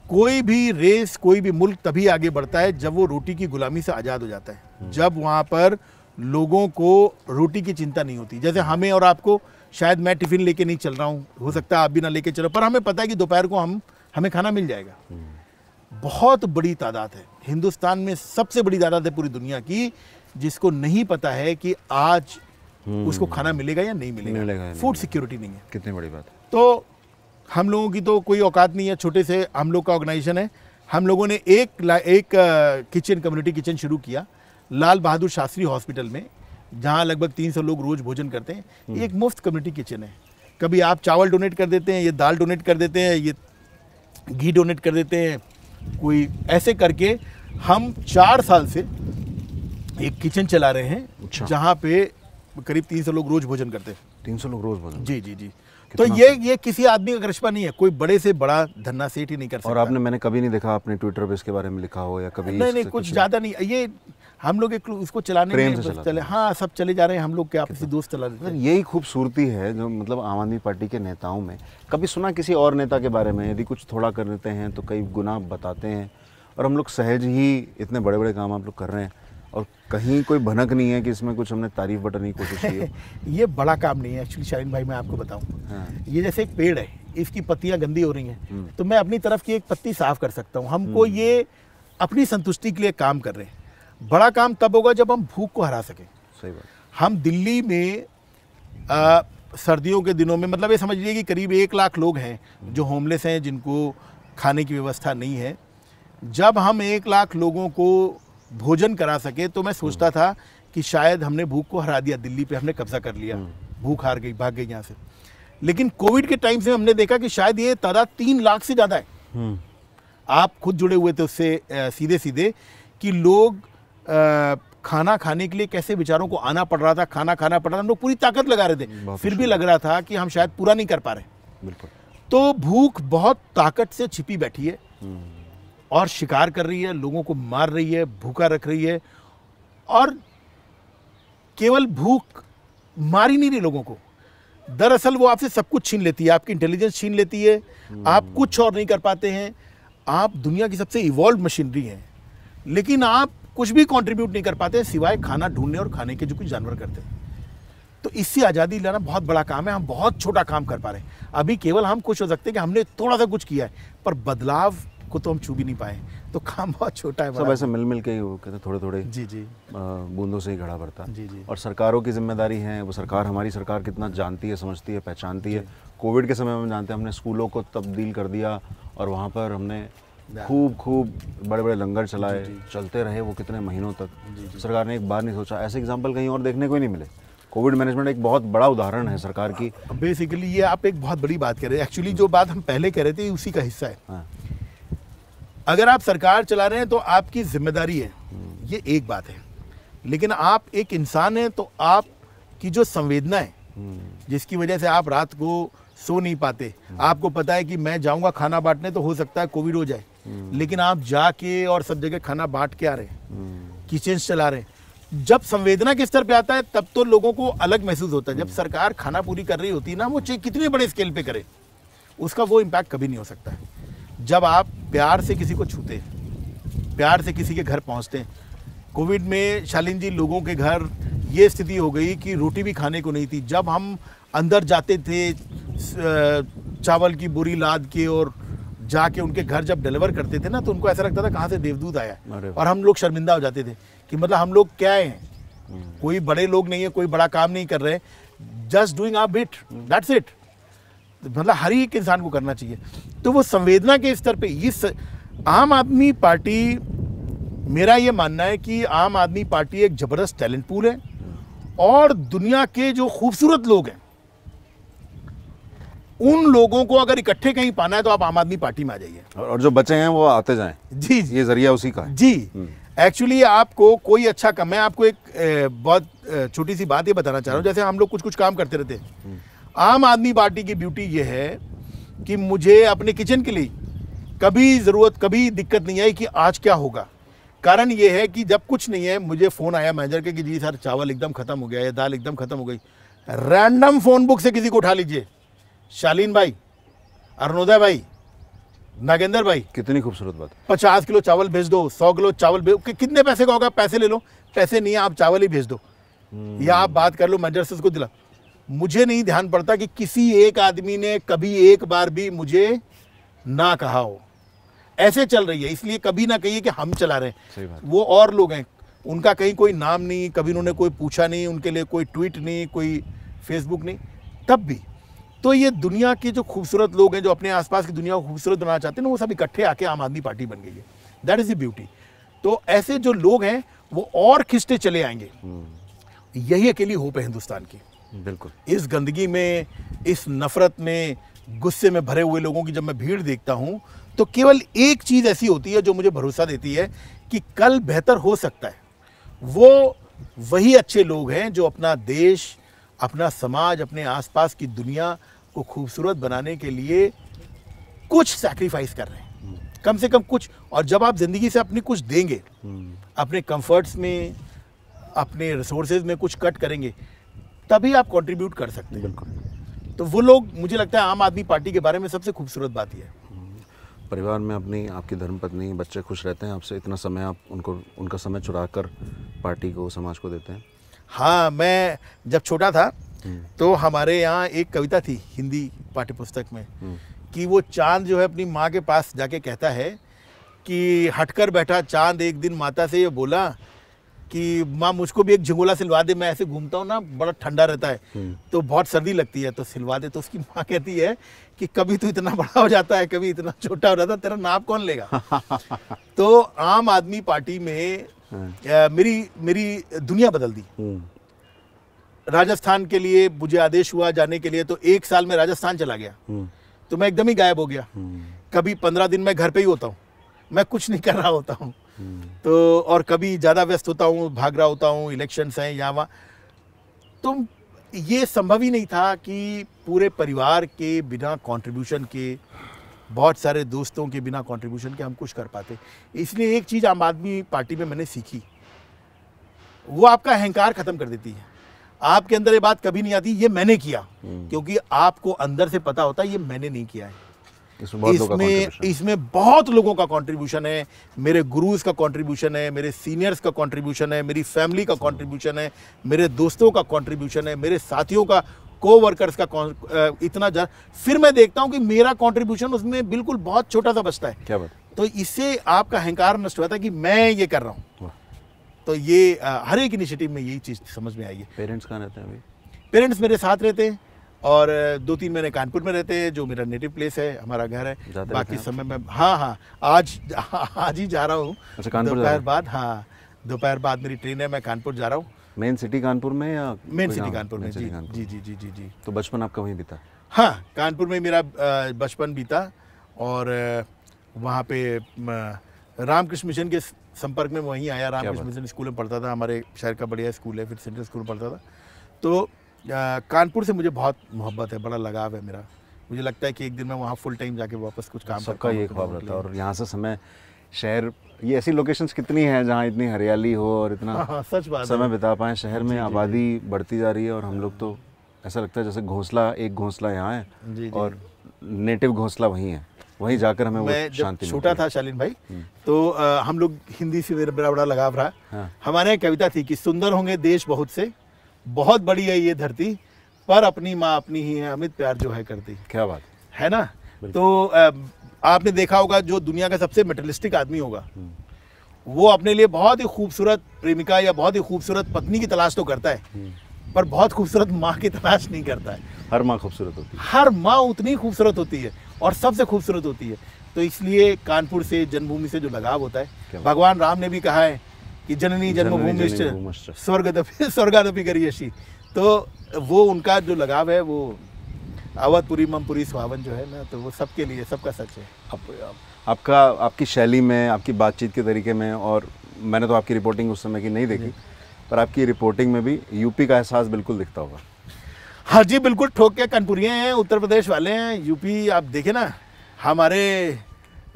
कोई भी रेस कोई भी मुल्क तभी आगे बढ़ता है जब वो रोटी की गुलामी से आज़ाद हो जाता है हम्म। जब वहां पर लोगों को रोटी की चिंता नहीं होती जैसे हम्म। हमें और आपको शायद मैं टिफ़िन लेके नहीं चल रहा हूँ हो सकता है आप भी ना लेके चलो पर हमें पता है कि दोपहर को हम हमें खाना मिल जाएगा हम्म। बहुत बड़ी तादाद है हिंदुस्तान में सबसे बड़ी तादाद है पूरी दुनिया की जिसको नहीं पता है कि आज उसको खाना मिलेगा या नहीं मिलेगा, मिलेगा फूड सिक्योरिटी नहीं है कितनी बड़ी बात है तो हम लोगों की तो कोई औकात नहीं है छोटे से हम लोग का ऑर्गेनाइजेशन है हम लोगों ने एक एक किचन कम्युनिटी किचन शुरू किया लाल बहादुर शास्त्री हॉस्पिटल में जहाँ लगभग तीन सौ लोग रोज़ भोजन करते हैं ये हम्म। एक मुफ्त कम्युनिटी किचन है कभी आप चावल डोनेट कर देते हैं ये दाल डोनेट कर देते हैं ये घी डोनेट कर देते हैं कोई ऐसे करके हम चार साल से एक किचन चला रहे हैं अच्छा। जहाँ पे करीब तीन सौ लोग रोज़ भोजन करते हैं तीन सौ लोग रोज़ भोजन जी जी जी तो ये ये किसी आदमी का करिश्मा नहीं है कोई बड़े से बड़ा धन्ना सेठ ही नहीं कर सकता और आपने मैंने कभी नहीं देखा आपने ट्विटर पे इसके बारे में लिखा हो या कभी नहीं नहीं कुछ ज़्यादा नहीं ये हम लोग एक उसको चलाने में चले हाँ सब चले जा रहे हैं हम लोग क्या किसी दोस्त चला रहे यही खूबसूरती है जो मतलब आम आदमी पार्टी के नेताओं में कभी सुना किसी और नेता के बारे में यदि कुछ थोड़ा कर लेते हैं तो कई गुना बताते हैं और हम लोग सहज ही इतने बड़े बड़े काम आप लोग कर रहे हैं और कहीं कोई भनक नहीं है कि इसमें कुछ हमने तारीफ बटने की कोशिश की ये बड़ा काम नहीं है एक्चुअली शालीन भाई मैं आपको बताऊँ हाँ। ये जैसे एक पेड़ है इसकी पत्तियाँ गंदी हो रही हैं हम्म। तो मैं अपनी तरफ की एक पत्ती साफ कर सकता हूँ हमको हम्म। ये अपनी संतुष्टि के लिए काम कर रहे हैं बड़ा काम तब होगा जब हम भूख को हरा सकें सही बात हम दिल्ली में आ, सर्दियों के दिनों में मतलब ये समझ लीजिए कि करीब एक लाख लोग हैं जो होमलेस हैं जिनको खाने की व्यवस्था नहीं है जब हम एक लाख लोगों को भोजन करा सके तो मैं सोचता हम्म। था कि शायद हमने भूख को हरा दिया दिल्ली पे हमने कब्जा कर लिया हम्म। भूख हार गई भाग गई यहाँ से लेकिन कोविड के टाइम से हमने देखा कि शायद ये तादाद तीन लाख से ज़्यादा है हम्म। आप खुद जुड़े हुए थे उससे सीधे सीधे कि लोग खाना खाने के लिए कैसे बेचारों को आना पड़ रहा था खाना खाना पड़ रहा था हम लोग पूरी ताकत लगा रहे थे फिर भी लग रहा था कि हम शायद पूरा नहीं कर पा रहे तो भूख बहुत ताकत से छिपी बैठी है और शिकार कर रही है लोगों को मार रही है भूखा रख रही है और केवल भूख मार ही नहीं रही लोगों को दरअसल वो आपसे सब कुछ छीन लेती है आपकी इंटेलिजेंस छीन लेती है आप हम्म। कुछ और नहीं कर पाते हैं आप दुनिया की सबसे इवॉल्व मशीनरी हैं लेकिन आप कुछ भी कंट्रीब्यूट नहीं कर पाते सिवाय खाना ढूंढने और खाने के जो कुछ जानवर करते हैं तो इससे आज़ादी लाना बहुत बड़ा काम है हम बहुत छोटा काम कर पा रहे हैं अभी केवल हम खुश हो सकते हैं कि हमने थोड़ा सा कुछ किया है पर बदलाव को तो हम छू भी नहीं पाए तो काम बहुत छोटा है सब ऐसे मिल मिल के ही कहते थोड़े थोड़े जी जी बूंदों से ही घड़ा भरता जी जी और सरकारों की जिम्मेदारी है वो सरकार हमारी सरकार कितना जानती है समझती है पहचानती है कोविड के समय में जानते हैं हमने स्कूलों को तब्दील कर दिया और वहाँ पर हमने खूब खूब बड़े बड़े लंगर चलाए चलते रहे वो कितने महीनों तक सरकार ने एक बार नहीं सोचा ऐसे एग्जाम्पल कहीं और देखने को ही नहीं मिले कोविड मैनेजमेंट एक बहुत बड़ा उदाहरण है सरकार की बेसिकली ये आप एक बहुत बड़ी बात कह रहे हैं एक्चुअली जो बात हम पहले कह रहे थे उसी का हिस्सा है हाँ। अगर आप सरकार चला रहे हैं तो आपकी जिम्मेदारी है ये एक बात है लेकिन आप एक इंसान हैं तो आप की जो संवेदना है जिसकी वजह से आप रात को सो नहीं पाते आपको पता है कि मैं जाऊंगा खाना बांटने तो हो सकता है कोविड हो जाए लेकिन आप जाके और सब जगह खाना बांट के आ रहे हैं किचन चला रहे हैं जब संवेदना के स्तर पे आता है तब तो लोगों को अलग महसूस होता है जब सरकार खाना पूरी कर रही होती है ना वो कितने बड़े स्केल पे करे उसका वो इम्पैक्ट कभी नहीं हो सकता है जब आप प्यार से किसी को छूते प्यार से किसी के घर पहुंचते हैं कोविड में शालीन जी लोगों के घर ये स्थिति हो गई कि रोटी भी खाने को नहीं थी जब हम अंदर जाते थे चावल की बोरी लाद के और जाके उनके घर जब डिलीवर करते थे ना तो उनको ऐसा लगता था कहाँ से देवदूत आया और हम लोग शर्मिंदा हो जाते थे कि मतलब हम लोग क्या हैं हम्म। कोई बड़े लोग नहीं है कोई बड़ा काम नहीं कर रहे जस्ट डूइंग आप बिट दैट्स इट मतलब हर एक इंसान को करना चाहिए तो वो संवेदना के स्तर पे इस आम आदमी पार्टी मेरा ये मानना है कि आम आदमी पार्टी एक ज़बरदस्त टैलेंट पूल है और दुनिया के जो खूबसूरत लोग हैं उन लोगों को अगर इकट्ठे कहीं पाना है तो आप आम आदमी पार्टी में आ जाइए और जो बचे हैं वो आते जाएं जी जी ये जरिया उसी का है जी एक्चुअली हम्म। आपको कोई अच्छा कम है आपको एक बहुत छोटी सी बात ये बताना चाह रहा हूँ जैसे हम लोग कुछ कुछ काम करते रहते हैं हम्म। आम आदमी पार्टी की ब्यूटी ये है कि मुझे अपने किचन के लिए कभी ज़रूरत कभी दिक्कत नहीं आई कि आज क्या होगा कारण ये है कि जब कुछ नहीं है मुझे फ़ोन आया मैनेजर के कि जी सर चावल एकदम ख़त्म हो गया या दाल एकदम ख़त्म हो गई रैंडम फ़ोन बुक से किसी को उठा लीजिए शालीन भाई अरुणोदय भाई नागेंद्र भाई कितनी खूबसूरत बात पचास किलो चावल भेज दो सौ किलो चावल भेज कि कितने पैसे का होगा पैसे ले लो पैसे नहीं है आप चावल ही भेज दो हम्म। या आप बात कर लो मैनेजर से उसको दिला मुझे नहीं ध्यान पड़ता कि किसी एक आदमी ने कभी एक बार भी मुझे ना कहा हो ऐसे चल रही है इसलिए कभी ना कहिए कि हम चला रहे हैं वो और लोग हैं उनका कहीं कोई नाम नहीं कभी उन्होंने कोई पूछा नहीं उनके लिए कोई ट्वीट नहीं कोई फेसबुक नहीं तब भी तो ये दुनिया के जो खूबसूरत लोग हैं जो अपने आसपास की दुनिया को खूबसूरत बनाना चाहते हैं ना वो सब इकट्ठे आके आम आदमी पार्टी बन गई है दैट इज़ द ब्यूटी तो ऐसे जो लोग हैं वो और खिस्टे चले आएंगे हम्म। यही अकेली होप है हिंदुस्तान की बिल्कुल इस गंदगी में इस नफरत में गुस्से में भरे हुए लोगों की जब मैं भीड़ देखता हूँ तो केवल एक चीज़ ऐसी होती है जो मुझे भरोसा देती है कि कल बेहतर हो सकता है वो वही अच्छे लोग हैं जो अपना देश अपना समाज अपने आसपास की दुनिया को खूबसूरत बनाने के लिए कुछ सैक्रिफाइस कर रहे हैं कम से कम कुछ और जब आप ज़िंदगी से अपनी कुछ देंगे हम्म। अपने कंफर्ट्स में अपने रिसोर्सेज में कुछ कट करेंगे तभी आप कॉन्ट्रीब्यूट कर सकते हैं बिल्कुल तो वो लोग मुझे लगता है आम आदमी पार्टी के बारे में सबसे खूबसूरत बात यह है हम्म। परिवार में अपनी आपकी धर्मपत्नी बच्चे खुश रहते हैं आपसे इतना समय आप उनको उनका समय चुरा कर पार्टी को समाज को देते हैं हाँ मैं जब छोटा था हम्म। तो हमारे यहाँ एक कविता थी हिंदी पाठ्य पुस्तक में हम्म। कि वो चांद जो है अपनी माँ के पास जाके कहता है कि हटकर बैठा चांद एक दिन माता से ये बोला कि माँ मुझको भी एक झिंगोला सिलवा दे मैं ऐसे घूमता हूँ ना बड़ा ठंडा रहता है हम्म। तो बहुत सर्दी लगती है तो सिलवा दे तो उसकी माँ कहती है कि कभी तो इतना बड़ा हो जाता है कभी इतना छोटा हो जाता है तेरा नाप कौन लेगा तो आम आदमी पार्टी में आ, हाँ। मेरी मेरी दुनिया बदल दी हम्म। राजस्थान के लिए मुझे आदेश हुआ जाने के लिए तो एक साल में राजस्थान चला गया हम्म। तो मैं एकदम ही गायब हो गया कभी पंद्रह दिन मैं घर पे ही होता हूँ मैं कुछ नहीं कर रहा होता हूँ तो और कभी ज़्यादा व्यस्त होता हूँ भाग रहा होता हूँ इलेक्शंस हैं यहाँ वहाँ तो ये संभव ही नहीं था कि पूरे परिवार के बिना कंट्रीब्यूशन के बहुत सारे दोस्तों के बिना कंट्रीब्यूशन के हम कुछ कर पाते इसलिए एक चीज़ आम आदमी पार्टी में मैंने सीखी वो आपका अहंकार ख़त्म कर देती है आपके अंदर ये बात कभी नहीं आती ये मैंने किया हम्म। क्योंकि आपको अंदर से पता होता है ये मैंने नहीं किया है इसमें बहुत इसमें बहुत लोगों का कंट्रीब्यूशन है मेरे गुरुज का कंट्रीब्यूशन है मेरे सीनियर्स का कंट्रीब्यूशन है मेरी फैमिली का कंट्रीब्यूशन है मेरे दोस्तों का कंट्रीब्यूशन है मेरे साथियों का को वर्कर्स का इतना जा फिर मैं देखता हूँ कि मेरा कॉन्ट्रीब्यूशन उसमें बिल्कुल बहुत छोटा सा बचता है क्या बात तो इससे आपका अहंकार नष्ट होता है कि मैं ये कर रहा हूँ तो ये हर एक इनिशिएटिव में यही चीज़ समझ में आई है पेरेंट्स कहाँ रहते हैं अभी पेरेंट्स मेरे साथ रहते हैं और दो तीन महीने कानपुर में रहते हैं जो मेरा नेटिव प्लेस है हमारा घर है बाकी समय में हाँ हाँ आज आज ही जा रहा हूँ अच्छा, दोपहर बाद हाँ दोपहर बाद मेरी ट्रेन है मैं कानपुर जा रहा हूँ मेन सिटी कानपुर में या मेन सिटी कानपुर में जी जी जी जी जी जी तो बचपन आपका वहीं बीता हाँ कानपुर में मेरा बचपन बीता और वहाँ पे रामकृष्ण मिशन के संपर्क में वहीं आया रामकृष्ण मिशन स्कूल में पढ़ता था हमारे शहर का बढ़िया स्कूल है फिर सेंट्रल स्कूल में पढ़ता था तो कानपुर से मुझे बहुत मोहब्बत है बड़ा लगाव है मेरा मुझे लगता है कि एक दिन मैं वहाँ फुल टाइम जाके वापस कुछ काम सबका ये तो ख्वाब रहता है और यहाँ से समय शहर ये ऐसी लोकेशंस कितनी हैं जहाँ इतनी हरियाली हो और इतना हाँ, हाँ सच बात समय बिता पाए शहर में आबादी बढ़ती जा रही है और हम लोग तो ऐसा लगता है जैसे घोंसला एक घोंसला यहाँ है और नेटिव घोंसला वहीं है वहीं जाकर हमें मैं वो शांति छोटा था शालीन भाई हम्म। तो आ, हम लोग हिंदी से बड़ा बड़ा लगाव रहा हाँ। हमारे यहाँ कविता थी कि सुंदर होंगे देश बहुत से बहुत बड़ी है ये धरती पर अपनी माँ अपनी ही है अमित प्यार जो है करती क्या बात है ना तो आपने देखा होगा जो दुनिया का सबसे मेटलिस्टिक आदमी होगा हम्म। वो अपने लिए बहुत ही खूबसूरत प्रेमिका या बहुत ही खूबसूरत पत्नी की तलाश तो करता है हम्म। पर बहुत खूबसूरत माँ की तलाश नहीं करता है हर माँ खूबसूरत होती है हर माँ उतनी खूबसूरत होती है और सबसे खूबसूरत होती है तो इसलिए कानपुर से जन्मभूमि से जो लगाव होता है भगवान राम ने भी कहा है कि जननी जन्मभूमिश्च स्वर्गदपि दफ़ी करियसी तो वो उनका जो लगाव है वो अवधपुरी ममपुरी सुहावन जो है ना तो वो सबके लिए सबका सच है आप, आप, आपका आपकी शैली में आपकी बातचीत के तरीके में और मैंने तो आपकी रिपोर्टिंग उस समय की नहीं देखी हम्म। पर आपकी रिपोर्टिंग में भी यूपी का एहसास बिल्कुल दिखता होगा हाँ जी बिल्कुल ठोक के कानपुरिये हैं उत्तर प्रदेश वाले हैं यूपी आप देखे ना हमारे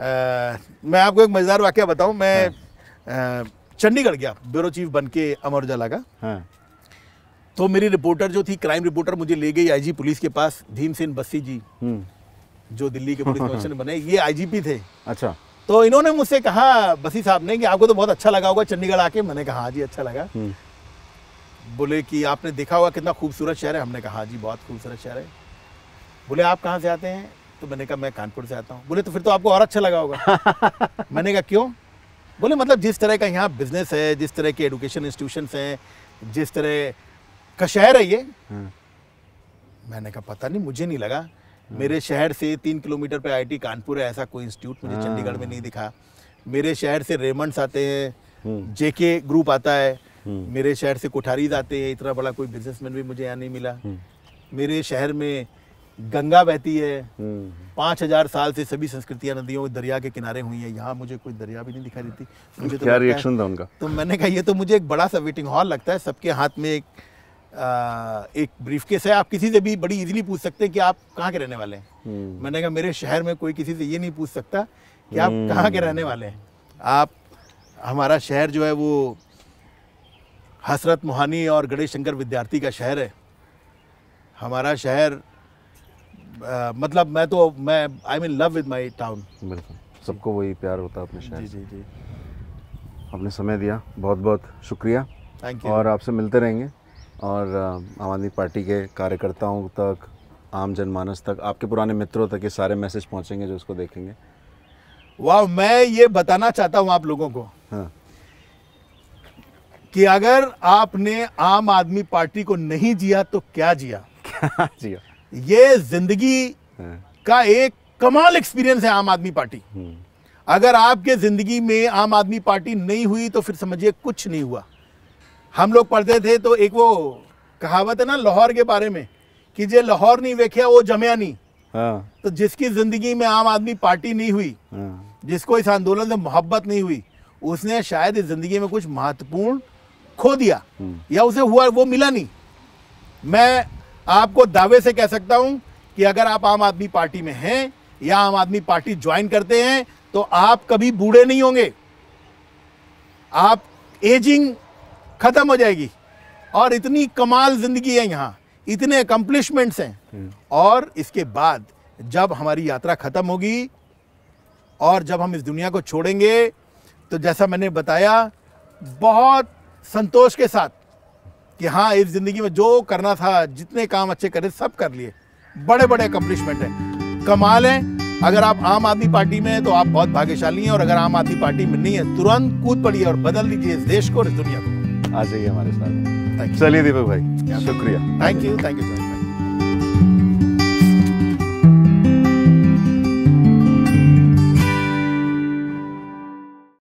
आ, मैं आपको एक मज़ेदार वाक्य बताऊँ मैं आ, हाँ। चंडीगढ़ गया ब्यूरो चीफ बन के अमर उजाला का हाँ। तो मेरी रिपोर्टर जो थी क्राइम रिपोर्टर मुझे ले गई आईजी पुलिस के पास सेन बस्सी जी हम्म। जो दिल्ली के पुलिस कमिश्नर बने ये आईजीपी थे अच्छा तो इन्होंने मुझसे कहा बसी साहब ने कि आपको तो बहुत अच्छा लगा होगा चंडीगढ़ आके मैंने कहा हाँ जी अच्छा लगा हम्म। बोले कि आपने देखा होगा कितना खूबसूरत शहर है हमने कहा हाँ जी बहुत खूबसूरत शहर है बोले आप कहाँ से आते हैं तो मैंने कहा मैं कानपुर से आता हूँ बोले तो फिर तो आपको और अच्छा लगा होगा मैंने कहा क्यों बोले मतलब जिस तरह का यहाँ बिजनेस है जिस तरह के एडुकेशन इंस्टीट्यूशन हैं जिस तरह का शहर है ये हाँ। मैंने कहा पता नहीं मुझे नहीं लगा मेरे हाँ। शहर से तीन किलोमीटर पे आईटी कानपुर है ऐसा कोई इंस्टीट्यूट मुझे चंडीगढ़ में हाँ। नहीं दिखा मेरे शहर से रेमंड्स आते हैं जेके हम्म। ग्रुप आता है हम्म। मेरे शहर से कोठारीज आते हैं इतना बड़ा कोई बिजनेसमैन भी मुझे यहाँ नहीं मिला हम्म। मेरे शहर में गंगा बहती है हम्म। पांच हजार साल से सभी संस्कृतियां नदियों दरिया के किनारे हुई है यहाँ मुझे कोई दरिया भी नहीं दिखाई देती मुझे तो क्या रिएक्शन था उनका तो मैंने कहा ये तो मुझे एक बड़ा सा वेटिंग हॉल लगता है सबके हाथ में एक आ, एक ब्रीफ केस है आप किसी से भी बड़ी इजीली पूछ सकते हैं कि आप कहाँ के रहने वाले हैं हम्म। मैंने कहा मेरे शहर में कोई किसी से ये नहीं पूछ सकता कि आप हम्म। कहाँ के रहने वाले हैं आप हमारा शहर जो है वो हसरत मोहानी और गणेश शंकर विद्यार्थी का शहर है हमारा शहर आ, मतलब मैं तो मैं I mean love with my town बिल्कुल सबको वही प्यार होता है अपने शहर जी जी जी आपने समय दिया बहुत बहुत शुक्रिया थैंक यू और आपसे मिलते रहेंगे और आम आदमी पार्टी के कार्यकर्ताओं तक आम जनमानस तक आपके पुराने मित्रों तक ये सारे मैसेज पहुंचेंगे जो उसको देखेंगे वाह मैं ये बताना चाहता हूँ आप लोगों को हाँ। कि अगर आपने आम आदमी पार्टी को नहीं जिया तो क्या जिया क्या जिया ये जिंदगी हाँ। का एक कमाल एक्सपीरियंस है आम आदमी पार्टी हम्म। अगर आपके ज़िंदगी में आम आदमी पार्टी नहीं हुई तो फिर समझिए कुछ नहीं हुआ हम लोग पढ़ते थे तो एक वो कहावत है ना लाहौर के बारे में कि जे लाहौर नहीं वेख्या वो जमया नहीं हाँ। तो जिसकी ज़िंदगी में आम आदमी पार्टी नहीं हुई हाँ। जिसको इस आंदोलन से मोहब्बत नहीं हुई उसने शायद इस ज़िंदगी में कुछ महत्वपूर्ण खो दिया हम्म। या उसे हुआ वो मिला नहीं मैं आपको दावे से कह सकता हूं कि अगर आप आम आदमी पार्टी में हैं या आम आदमी पार्टी ज्वाइन करते हैं तो आप कभी बूढ़े नहीं होंगे आप एजिंग खत्म हो जाएगी और इतनी कमाल जिंदगी है यहाँ इतने अकम्पलिशमेंट्स हैं और इसके बाद जब हमारी यात्रा ख़त्म होगी और जब हम इस दुनिया को छोड़ेंगे तो जैसा मैंने बताया बहुत संतोष के साथ कि हाँ इस ज़िंदगी में जो करना था जितने काम अच्छे करे सब कर लिए बड़े बड़े अकम्पलिशमेंट हैं कमाल है अगर आप आम आदमी पार्टी में हैं तो आप बहुत भाग्यशाली हैं और अगर आम आदमी पार्टी में नहीं है तुरंत कूद पड़िए और बदल दीजिए इस देश को और इस दुनिया को आ जाइए हमारे साथ चलिए दीपक भाई शुक्रिया thank you thank you sir